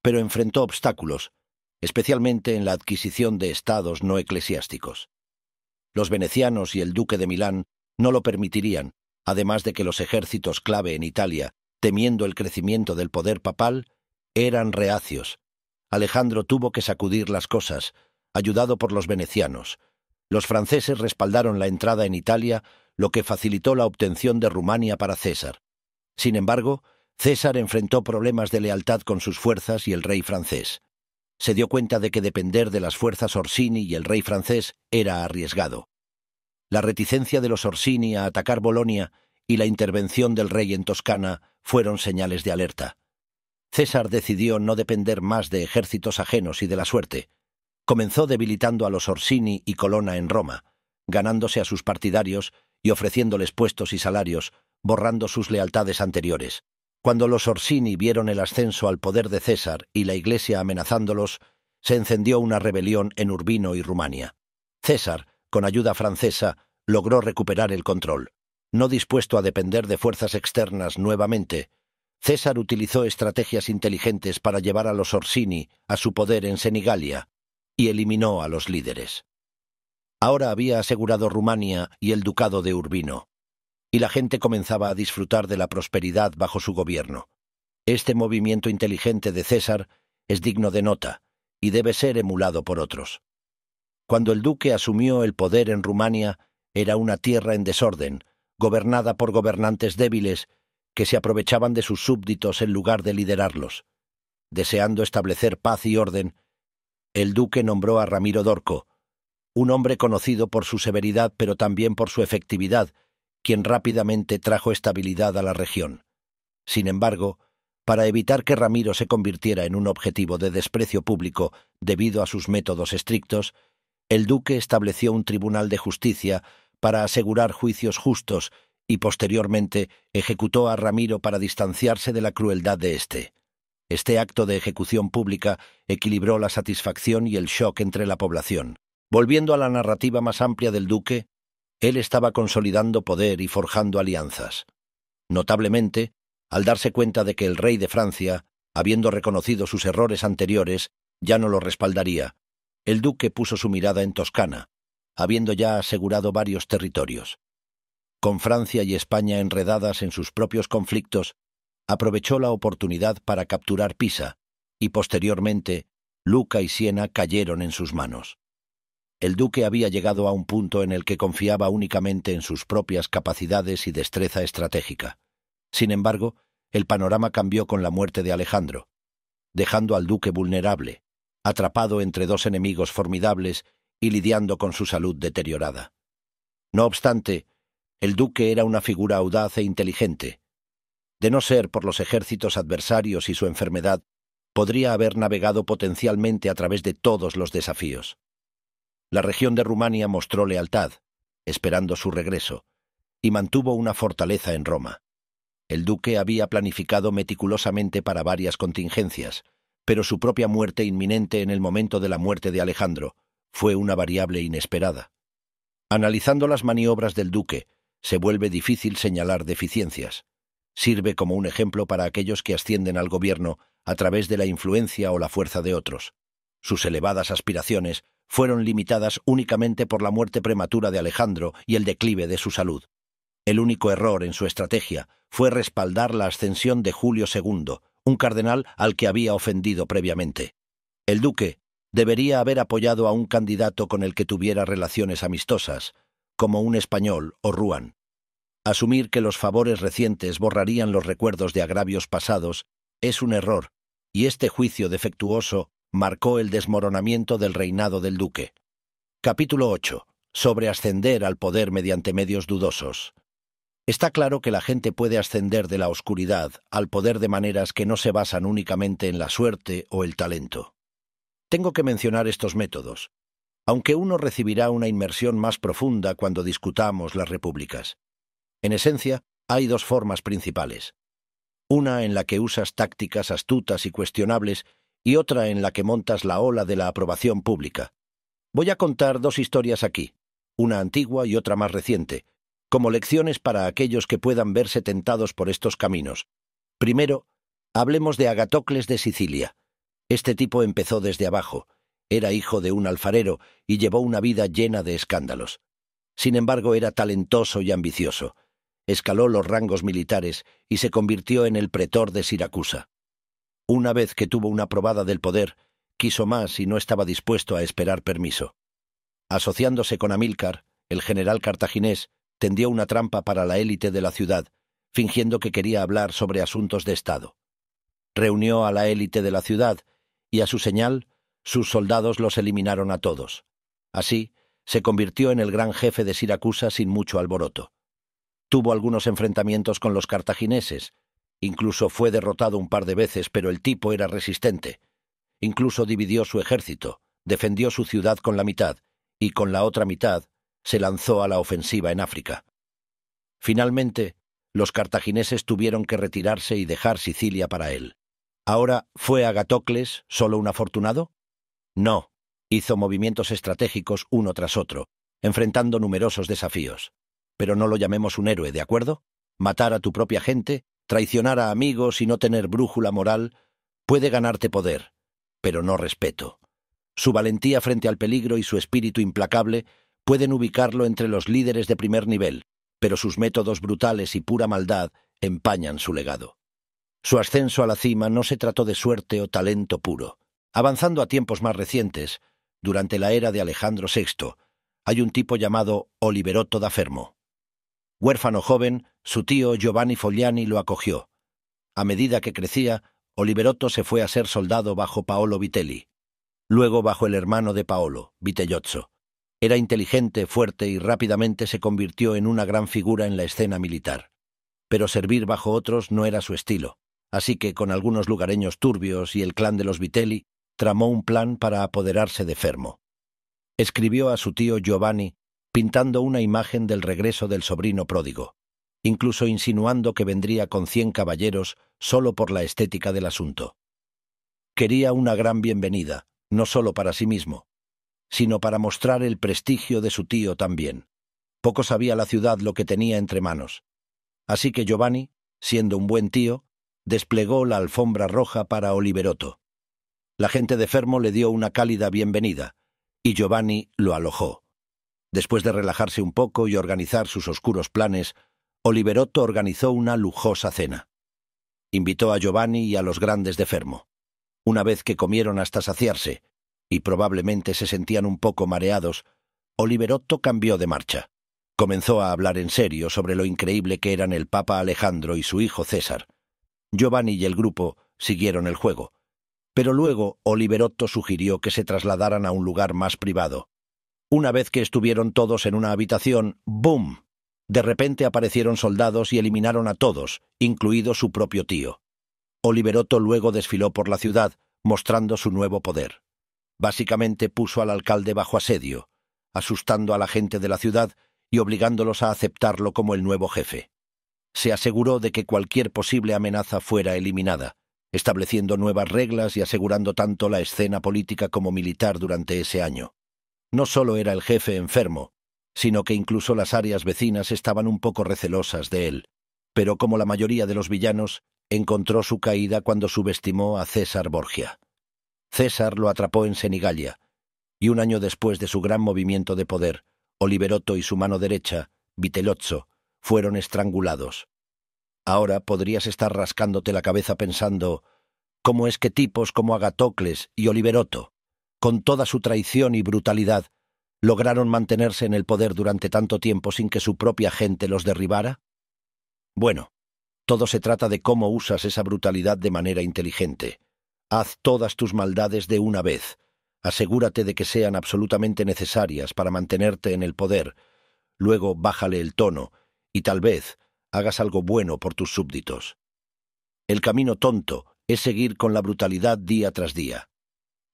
pero enfrentó obstáculos, especialmente en la adquisición de estados no eclesiásticos. Los venecianos y el duque de Milán no lo permitirían, además de que los ejércitos clave en Italia, temiendo el crecimiento del poder papal, eran reacios. Alejandro tuvo que sacudir las cosas, ayudado por los venecianos, los franceses respaldaron la entrada en Italia, lo que facilitó la obtención de Rumania para César. Sin embargo, César enfrentó problemas de lealtad con sus fuerzas y el rey francés. Se dio cuenta de que depender de las fuerzas Orsini y el rey francés era arriesgado. La reticencia de los Orsini a atacar Bolonia y la intervención del rey en Toscana fueron señales de alerta. César decidió no depender más de ejércitos ajenos y de la suerte comenzó debilitando a los Orsini y Colona en Roma, ganándose a sus partidarios y ofreciéndoles puestos y salarios, borrando sus lealtades anteriores. Cuando los Orsini vieron el ascenso al poder de César y la Iglesia amenazándolos, se encendió una rebelión en Urbino y Rumania. César, con ayuda francesa, logró recuperar el control. No dispuesto a depender de fuerzas externas nuevamente, César utilizó estrategias inteligentes para llevar a los Orsini a su poder en Senigalia, y eliminó a los líderes. Ahora había asegurado Rumania y el ducado de Urbino, y la gente comenzaba a disfrutar de la prosperidad bajo su gobierno. Este movimiento inteligente de César es digno de nota y debe ser emulado por otros. Cuando el duque asumió el poder en Rumania, era una tierra en desorden, gobernada por gobernantes débiles que se aprovechaban de sus súbditos en lugar de liderarlos. Deseando establecer paz y orden, el duque nombró a Ramiro Dorco, un hombre conocido por su severidad pero también por su efectividad, quien rápidamente trajo estabilidad a la región. Sin embargo, para evitar que Ramiro se convirtiera en un objetivo de desprecio público debido a sus métodos estrictos, el duque estableció un tribunal de justicia para asegurar juicios justos y posteriormente ejecutó a Ramiro para distanciarse de la crueldad de éste. Este acto de ejecución pública equilibró la satisfacción y el shock entre la población. Volviendo a la narrativa más amplia del duque, él estaba consolidando poder y forjando alianzas. Notablemente, al darse cuenta de que el rey de Francia, habiendo reconocido sus errores anteriores, ya no lo respaldaría, el duque puso su mirada en Toscana, habiendo ya asegurado varios territorios. Con Francia y España enredadas en sus propios conflictos, aprovechó la oportunidad para capturar Pisa, y posteriormente Luca y Siena cayeron en sus manos. El duque había llegado a un punto en el que confiaba únicamente en sus propias capacidades y destreza estratégica. Sin embargo, el panorama cambió con la muerte de Alejandro, dejando al duque vulnerable, atrapado entre dos enemigos formidables y lidiando con su salud deteriorada. No obstante, el duque era una figura audaz e inteligente, de no ser por los ejércitos adversarios y su enfermedad, podría haber navegado potencialmente a través de todos los desafíos. La región de Rumania mostró lealtad, esperando su regreso, y mantuvo una fortaleza en Roma. El duque había planificado meticulosamente para varias contingencias, pero su propia muerte inminente en el momento de la muerte de Alejandro fue una variable inesperada. Analizando las maniobras del duque, se vuelve difícil señalar deficiencias. Sirve como un ejemplo para aquellos que ascienden al gobierno a través de la influencia o la fuerza de otros. Sus elevadas aspiraciones fueron limitadas únicamente por la muerte prematura de Alejandro y el declive de su salud. El único error en su estrategia fue respaldar la ascensión de Julio II, un cardenal al que había ofendido previamente. El duque debería haber apoyado a un candidato con el que tuviera relaciones amistosas, como un español o Ruan. Asumir que los favores recientes borrarían los recuerdos de agravios pasados es un error, y este juicio defectuoso marcó el desmoronamiento del reinado del duque. Capítulo 8. Sobre ascender al poder mediante medios dudosos. Está claro que la gente puede ascender de la oscuridad al poder de maneras que no se basan únicamente en la suerte o el talento. Tengo que mencionar estos métodos, aunque uno recibirá una inmersión más profunda cuando discutamos las repúblicas. En esencia, hay dos formas principales. Una en la que usas tácticas astutas y cuestionables y otra en la que montas la ola de la aprobación pública. Voy a contar dos historias aquí, una antigua y otra más reciente, como lecciones para aquellos que puedan verse tentados por estos caminos. Primero, hablemos de Agatocles de Sicilia. Este tipo empezó desde abajo, era hijo de un alfarero y llevó una vida llena de escándalos. Sin embargo, era talentoso y ambicioso escaló los rangos militares y se convirtió en el pretor de Siracusa. Una vez que tuvo una probada del poder, quiso más y no estaba dispuesto a esperar permiso. Asociándose con Amílcar, el general cartaginés tendió una trampa para la élite de la ciudad, fingiendo que quería hablar sobre asuntos de Estado. Reunió a la élite de la ciudad y a su señal, sus soldados los eliminaron a todos. Así, se convirtió en el gran jefe de Siracusa sin mucho alboroto. Tuvo algunos enfrentamientos con los cartagineses. Incluso fue derrotado un par de veces, pero el tipo era resistente. Incluso dividió su ejército, defendió su ciudad con la mitad, y con la otra mitad se lanzó a la ofensiva en África. Finalmente, los cartagineses tuvieron que retirarse y dejar Sicilia para él. ¿Ahora fue Agatocles solo un afortunado? No, hizo movimientos estratégicos uno tras otro, enfrentando numerosos desafíos pero no lo llamemos un héroe, ¿de acuerdo? Matar a tu propia gente, traicionar a amigos y no tener brújula moral puede ganarte poder, pero no respeto. Su valentía frente al peligro y su espíritu implacable pueden ubicarlo entre los líderes de primer nivel, pero sus métodos brutales y pura maldad empañan su legado. Su ascenso a la cima no se trató de suerte o talento puro. Avanzando a tiempos más recientes, durante la era de Alejandro VI, hay un tipo llamado Oliverotto da Fermo, Huérfano joven, su tío Giovanni Fogliani lo acogió. A medida que crecía, Oliverotto se fue a ser soldado bajo Paolo Vitelli, luego bajo el hermano de Paolo, Vitellozzo. Era inteligente, fuerte y rápidamente se convirtió en una gran figura en la escena militar. Pero servir bajo otros no era su estilo, así que con algunos lugareños turbios y el clan de los Vitelli, tramó un plan para apoderarse de Fermo. Escribió a su tío Giovanni pintando una imagen del regreso del sobrino pródigo, incluso insinuando que vendría con cien caballeros solo por la estética del asunto. Quería una gran bienvenida, no solo para sí mismo, sino para mostrar el prestigio de su tío también. Poco sabía la ciudad lo que tenía entre manos. Así que Giovanni, siendo un buen tío, desplegó la alfombra roja para Oliverotto. La gente de Fermo le dio una cálida bienvenida, y Giovanni lo alojó. Después de relajarse un poco y organizar sus oscuros planes, Oliverotto organizó una lujosa cena. Invitó a Giovanni y a los grandes de Fermo. Una vez que comieron hasta saciarse, y probablemente se sentían un poco mareados, Oliverotto cambió de marcha. Comenzó a hablar en serio sobre lo increíble que eran el Papa Alejandro y su hijo César. Giovanni y el grupo siguieron el juego, pero luego Oliverotto sugirió que se trasladaran a un lugar más privado, una vez que estuvieron todos en una habitación, ¡boom! De repente aparecieron soldados y eliminaron a todos, incluido su propio tío. Oliverotto luego desfiló por la ciudad, mostrando su nuevo poder. Básicamente puso al alcalde bajo asedio, asustando a la gente de la ciudad y obligándolos a aceptarlo como el nuevo jefe. Se aseguró de que cualquier posible amenaza fuera eliminada, estableciendo nuevas reglas y asegurando tanto la escena política como militar durante ese año. No solo era el jefe enfermo, sino que incluso las áreas vecinas estaban un poco recelosas de él. Pero como la mayoría de los villanos, encontró su caída cuando subestimó a César Borgia. César lo atrapó en Senigallia, y un año después de su gran movimiento de poder, Oliverotto y su mano derecha, Vitellozzo, fueron estrangulados. Ahora podrías estar rascándote la cabeza pensando, ¿cómo es que tipos como Agatocles y Oliverotto, con toda su traición y brutalidad, lograron mantenerse en el poder durante tanto tiempo sin que su propia gente los derribara? Bueno, todo se trata de cómo usas esa brutalidad de manera inteligente. Haz todas tus maldades de una vez. Asegúrate de que sean absolutamente necesarias para mantenerte en el poder. Luego bájale el tono y tal vez hagas algo bueno por tus súbditos. El camino tonto es seguir con la brutalidad día tras día.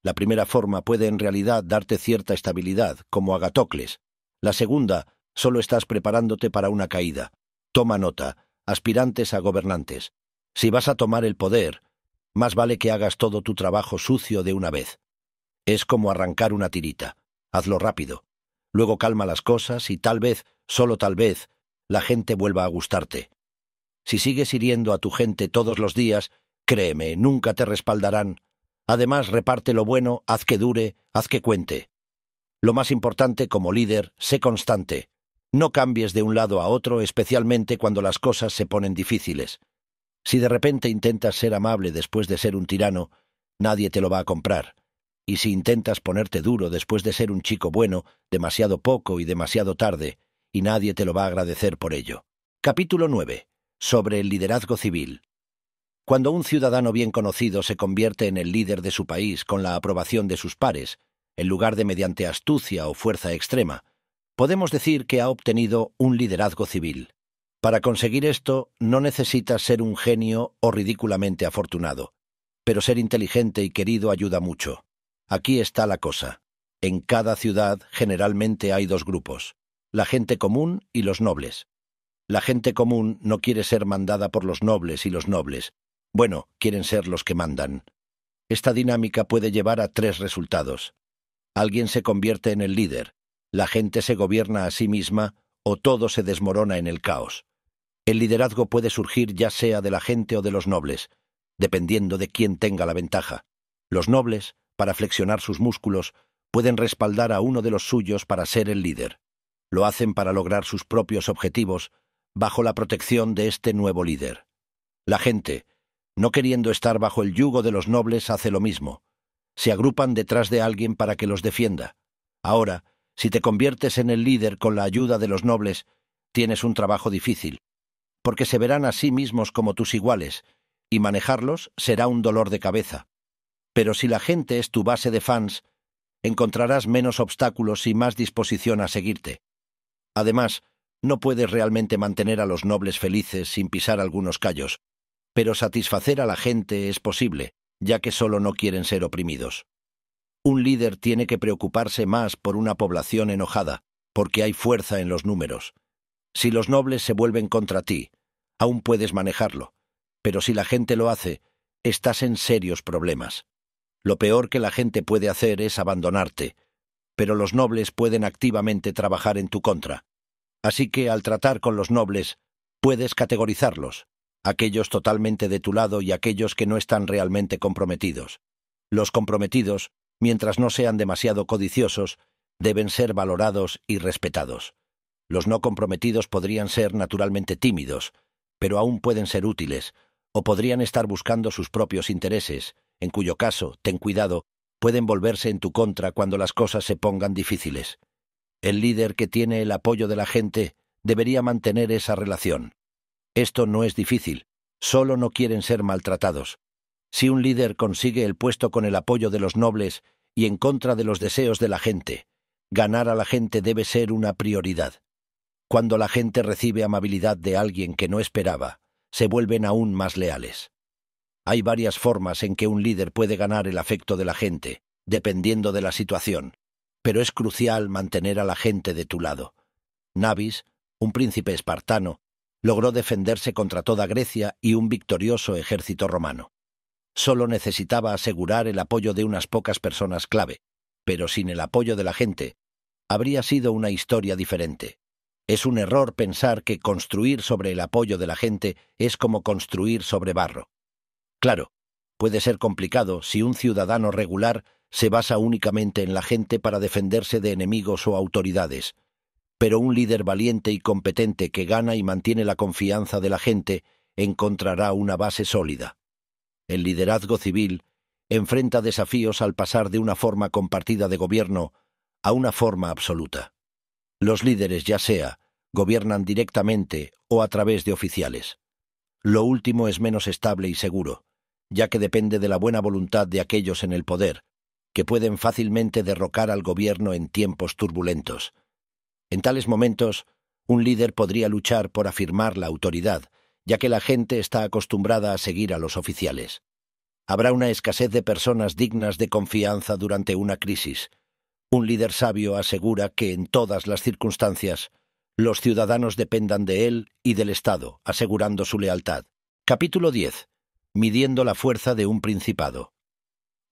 La primera forma puede en realidad darte cierta estabilidad, como Agatocles. La segunda, solo estás preparándote para una caída. Toma nota, aspirantes a gobernantes. Si vas a tomar el poder, más vale que hagas todo tu trabajo sucio de una vez. Es como arrancar una tirita. Hazlo rápido. Luego calma las cosas y tal vez, solo tal vez, la gente vuelva a gustarte. Si sigues hiriendo a tu gente todos los días, créeme, nunca te respaldarán Además, reparte lo bueno, haz que dure, haz que cuente. Lo más importante como líder, sé constante. No cambies de un lado a otro, especialmente cuando las cosas se ponen difíciles. Si de repente intentas ser amable después de ser un tirano, nadie te lo va a comprar. Y si intentas ponerte duro después de ser un chico bueno, demasiado poco y demasiado tarde, y nadie te lo va a agradecer por ello. Capítulo 9. Sobre el liderazgo civil. Cuando un ciudadano bien conocido se convierte en el líder de su país con la aprobación de sus pares, en lugar de mediante astucia o fuerza extrema, podemos decir que ha obtenido un liderazgo civil. Para conseguir esto no necesitas ser un genio o ridículamente afortunado, pero ser inteligente y querido ayuda mucho. Aquí está la cosa. En cada ciudad generalmente hay dos grupos, la gente común y los nobles. La gente común no quiere ser mandada por los nobles y los nobles bueno, quieren ser los que mandan. Esta dinámica puede llevar a tres resultados. Alguien se convierte en el líder, la gente se gobierna a sí misma o todo se desmorona en el caos. El liderazgo puede surgir ya sea de la gente o de los nobles, dependiendo de quién tenga la ventaja. Los nobles, para flexionar sus músculos, pueden respaldar a uno de los suyos para ser el líder. Lo hacen para lograr sus propios objetivos bajo la protección de este nuevo líder. La gente, no queriendo estar bajo el yugo de los nobles, hace lo mismo. Se agrupan detrás de alguien para que los defienda. Ahora, si te conviertes en el líder con la ayuda de los nobles, tienes un trabajo difícil, porque se verán a sí mismos como tus iguales, y manejarlos será un dolor de cabeza. Pero si la gente es tu base de fans, encontrarás menos obstáculos y más disposición a seguirte. Además, no puedes realmente mantener a los nobles felices sin pisar algunos callos, pero satisfacer a la gente es posible, ya que solo no quieren ser oprimidos. Un líder tiene que preocuparse más por una población enojada, porque hay fuerza en los números. Si los nobles se vuelven contra ti, aún puedes manejarlo, pero si la gente lo hace, estás en serios problemas. Lo peor que la gente puede hacer es abandonarte, pero los nobles pueden activamente trabajar en tu contra. Así que al tratar con los nobles, puedes categorizarlos, aquellos totalmente de tu lado y aquellos que no están realmente comprometidos. Los comprometidos, mientras no sean demasiado codiciosos, deben ser valorados y respetados. Los no comprometidos podrían ser naturalmente tímidos, pero aún pueden ser útiles, o podrían estar buscando sus propios intereses, en cuyo caso, ten cuidado, pueden volverse en tu contra cuando las cosas se pongan difíciles. El líder que tiene el apoyo de la gente debería mantener esa relación. Esto no es difícil, solo no quieren ser maltratados. Si un líder consigue el puesto con el apoyo de los nobles y en contra de los deseos de la gente, ganar a la gente debe ser una prioridad. Cuando la gente recibe amabilidad de alguien que no esperaba, se vuelven aún más leales. Hay varias formas en que un líder puede ganar el afecto de la gente, dependiendo de la situación, pero es crucial mantener a la gente de tu lado. Navis, un príncipe espartano, logró defenderse contra toda Grecia y un victorioso ejército romano. Solo necesitaba asegurar el apoyo de unas pocas personas clave, pero sin el apoyo de la gente, habría sido una historia diferente. Es un error pensar que construir sobre el apoyo de la gente es como construir sobre barro. Claro, puede ser complicado si un ciudadano regular se basa únicamente en la gente para defenderse de enemigos o autoridades, pero un líder valiente y competente que gana y mantiene la confianza de la gente encontrará una base sólida. El liderazgo civil enfrenta desafíos al pasar de una forma compartida de gobierno a una forma absoluta. Los líderes, ya sea, gobiernan directamente o a través de oficiales. Lo último es menos estable y seguro, ya que depende de la buena voluntad de aquellos en el poder, que pueden fácilmente derrocar al gobierno en tiempos turbulentos. En tales momentos, un líder podría luchar por afirmar la autoridad, ya que la gente está acostumbrada a seguir a los oficiales. Habrá una escasez de personas dignas de confianza durante una crisis. Un líder sabio asegura que en todas las circunstancias los ciudadanos dependan de él y del Estado, asegurando su lealtad. Capítulo 10. Midiendo la fuerza de un principado.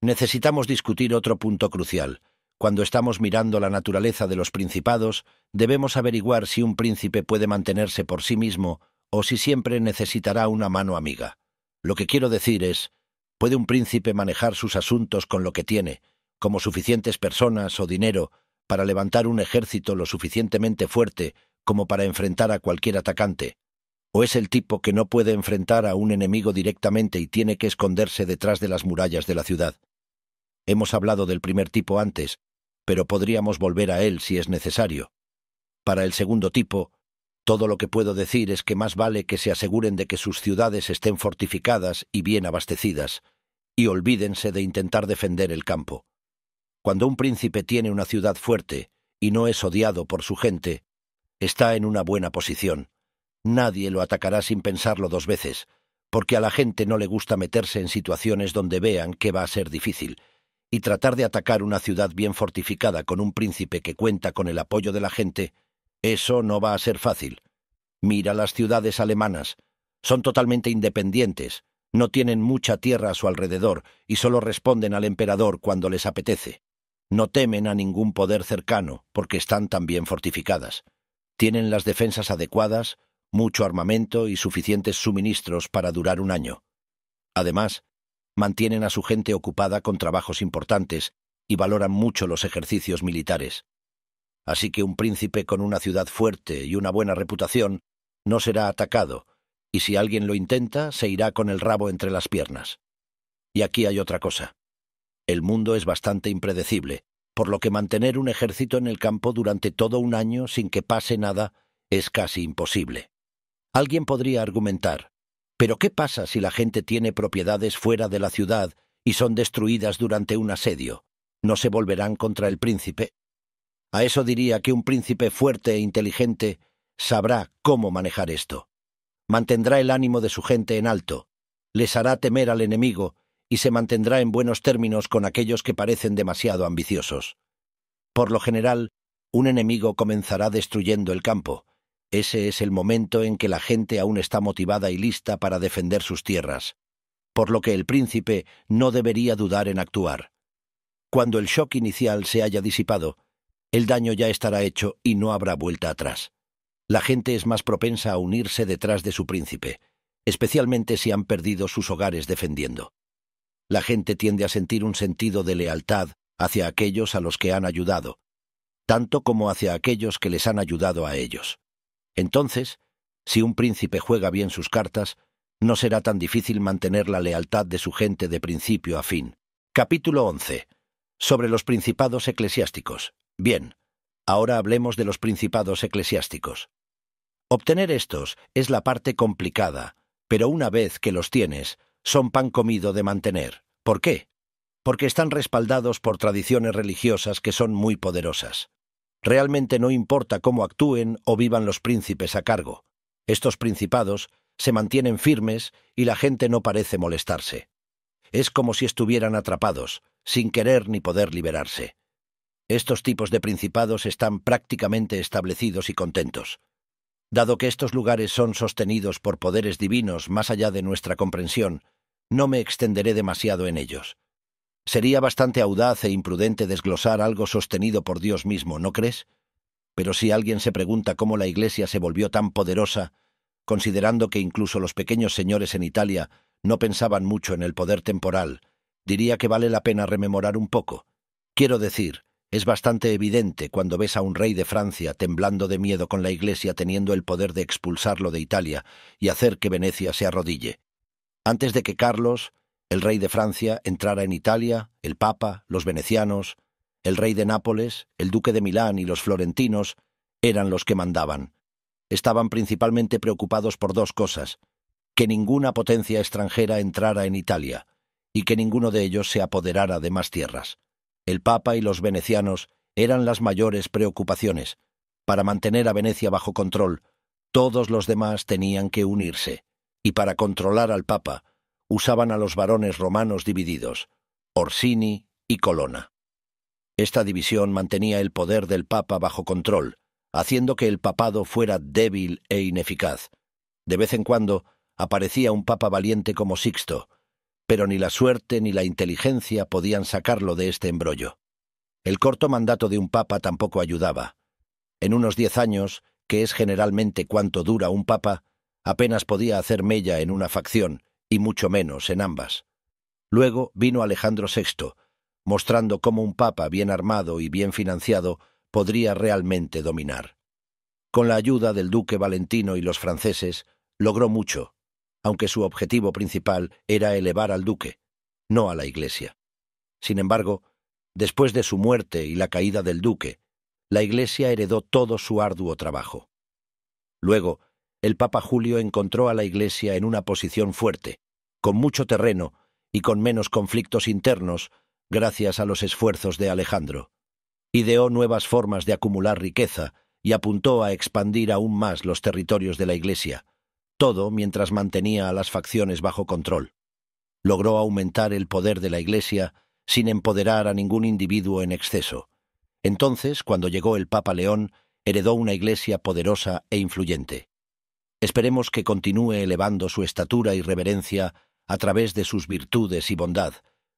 Necesitamos discutir otro punto crucial, cuando estamos mirando la naturaleza de los principados, debemos averiguar si un príncipe puede mantenerse por sí mismo o si siempre necesitará una mano amiga. Lo que quiero decir es, ¿puede un príncipe manejar sus asuntos con lo que tiene, como suficientes personas o dinero, para levantar un ejército lo suficientemente fuerte como para enfrentar a cualquier atacante? ¿O es el tipo que no puede enfrentar a un enemigo directamente y tiene que esconderse detrás de las murallas de la ciudad? Hemos hablado del primer tipo antes, pero podríamos volver a él si es necesario. Para el segundo tipo, todo lo que puedo decir es que más vale que se aseguren de que sus ciudades estén fortificadas y bien abastecidas, y olvídense de intentar defender el campo. Cuando un príncipe tiene una ciudad fuerte y no es odiado por su gente, está en una buena posición. Nadie lo atacará sin pensarlo dos veces, porque a la gente no le gusta meterse en situaciones donde vean que va a ser difícil, y tratar de atacar una ciudad bien fortificada con un príncipe que cuenta con el apoyo de la gente, eso no va a ser fácil. Mira las ciudades alemanas. Son totalmente independientes, no tienen mucha tierra a su alrededor y solo responden al emperador cuando les apetece. No temen a ningún poder cercano porque están tan bien fortificadas. Tienen las defensas adecuadas, mucho armamento y suficientes suministros para durar un año. Además, mantienen a su gente ocupada con trabajos importantes y valoran mucho los ejercicios militares. Así que un príncipe con una ciudad fuerte y una buena reputación no será atacado, y si alguien lo intenta, se irá con el rabo entre las piernas. Y aquí hay otra cosa. El mundo es bastante impredecible, por lo que mantener un ejército en el campo durante todo un año sin que pase nada es casi imposible. Alguien podría argumentar, pero ¿qué pasa si la gente tiene propiedades fuera de la ciudad y son destruidas durante un asedio? ¿No se volverán contra el príncipe? A eso diría que un príncipe fuerte e inteligente sabrá cómo manejar esto. Mantendrá el ánimo de su gente en alto, les hará temer al enemigo y se mantendrá en buenos términos con aquellos que parecen demasiado ambiciosos. Por lo general, un enemigo comenzará destruyendo el campo, ese es el momento en que la gente aún está motivada y lista para defender sus tierras, por lo que el príncipe no debería dudar en actuar. Cuando el shock inicial se haya disipado, el daño ya estará hecho y no habrá vuelta atrás. La gente es más propensa a unirse detrás de su príncipe, especialmente si han perdido sus hogares defendiendo. La gente tiende a sentir un sentido de lealtad hacia aquellos a los que han ayudado, tanto como hacia aquellos que les han ayudado a ellos. Entonces, si un príncipe juega bien sus cartas, no será tan difícil mantener la lealtad de su gente de principio a fin. Capítulo 11. Sobre los principados eclesiásticos. Bien, ahora hablemos de los principados eclesiásticos. Obtener estos es la parte complicada, pero una vez que los tienes, son pan comido de mantener. ¿Por qué? Porque están respaldados por tradiciones religiosas que son muy poderosas. Realmente no importa cómo actúen o vivan los príncipes a cargo. Estos principados se mantienen firmes y la gente no parece molestarse. Es como si estuvieran atrapados, sin querer ni poder liberarse. Estos tipos de principados están prácticamente establecidos y contentos. Dado que estos lugares son sostenidos por poderes divinos más allá de nuestra comprensión, no me extenderé demasiado en ellos. Sería bastante audaz e imprudente desglosar algo sostenido por Dios mismo, ¿no crees? Pero si alguien se pregunta cómo la Iglesia se volvió tan poderosa, considerando que incluso los pequeños señores en Italia no pensaban mucho en el poder temporal, diría que vale la pena rememorar un poco. Quiero decir, es bastante evidente cuando ves a un rey de Francia temblando de miedo con la Iglesia teniendo el poder de expulsarlo de Italia y hacer que Venecia se arrodille. Antes de que Carlos, el rey de Francia entrara en Italia, el Papa, los venecianos, el rey de Nápoles, el duque de Milán y los florentinos eran los que mandaban. Estaban principalmente preocupados por dos cosas, que ninguna potencia extranjera entrara en Italia y que ninguno de ellos se apoderara de más tierras. El Papa y los venecianos eran las mayores preocupaciones. Para mantener a Venecia bajo control, todos los demás tenían que unirse, y para controlar al Papa, usaban a los varones romanos divididos, Orsini y Colonna. Esta división mantenía el poder del Papa bajo control, haciendo que el papado fuera débil e ineficaz. De vez en cuando aparecía un papa valiente como Sixto, pero ni la suerte ni la inteligencia podían sacarlo de este embrollo. El corto mandato de un papa tampoco ayudaba. En unos diez años, que es generalmente cuanto dura un papa, apenas podía hacer mella en una facción, y mucho menos en ambas. Luego vino Alejandro VI, mostrando cómo un papa bien armado y bien financiado podría realmente dominar. Con la ayuda del duque Valentino y los franceses, logró mucho, aunque su objetivo principal era elevar al duque, no a la Iglesia. Sin embargo, después de su muerte y la caída del duque, la Iglesia heredó todo su arduo trabajo. Luego, el Papa Julio encontró a la Iglesia en una posición fuerte, con mucho terreno y con menos conflictos internos gracias a los esfuerzos de Alejandro. Ideó nuevas formas de acumular riqueza y apuntó a expandir aún más los territorios de la Iglesia, todo mientras mantenía a las facciones bajo control. Logró aumentar el poder de la Iglesia sin empoderar a ningún individuo en exceso. Entonces, cuando llegó el Papa León, heredó una Iglesia poderosa e influyente. Esperemos que continúe elevando su estatura y reverencia a través de sus virtudes y bondad,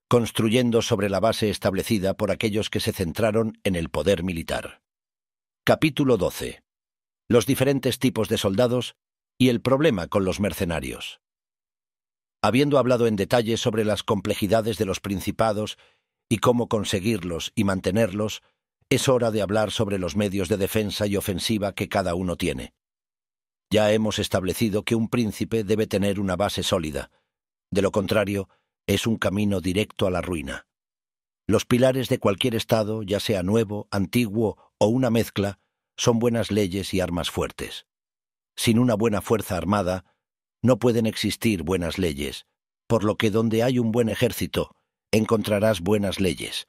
construyendo sobre la base establecida por aquellos que se centraron en el poder militar. Capítulo 12. Los diferentes tipos de soldados y el problema con los mercenarios. Habiendo hablado en detalle sobre las complejidades de los principados y cómo conseguirlos y mantenerlos, es hora de hablar sobre los medios de defensa y ofensiva que cada uno tiene. Ya hemos establecido que un príncipe debe tener una base sólida. De lo contrario, es un camino directo a la ruina. Los pilares de cualquier Estado, ya sea nuevo, antiguo o una mezcla, son buenas leyes y armas fuertes. Sin una buena fuerza armada, no pueden existir buenas leyes, por lo que donde hay un buen ejército, encontrarás buenas leyes.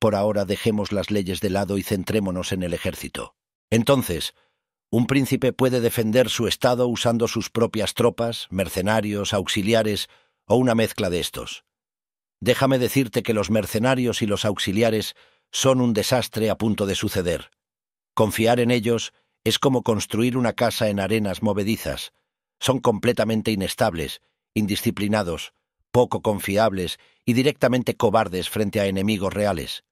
Por ahora dejemos las leyes de lado y centrémonos en el ejército. Entonces, un príncipe puede defender su Estado usando sus propias tropas, mercenarios, auxiliares o una mezcla de estos. Déjame decirte que los mercenarios y los auxiliares son un desastre a punto de suceder. Confiar en ellos es como construir una casa en arenas movedizas. Son completamente inestables, indisciplinados, poco confiables y directamente cobardes frente a enemigos reales.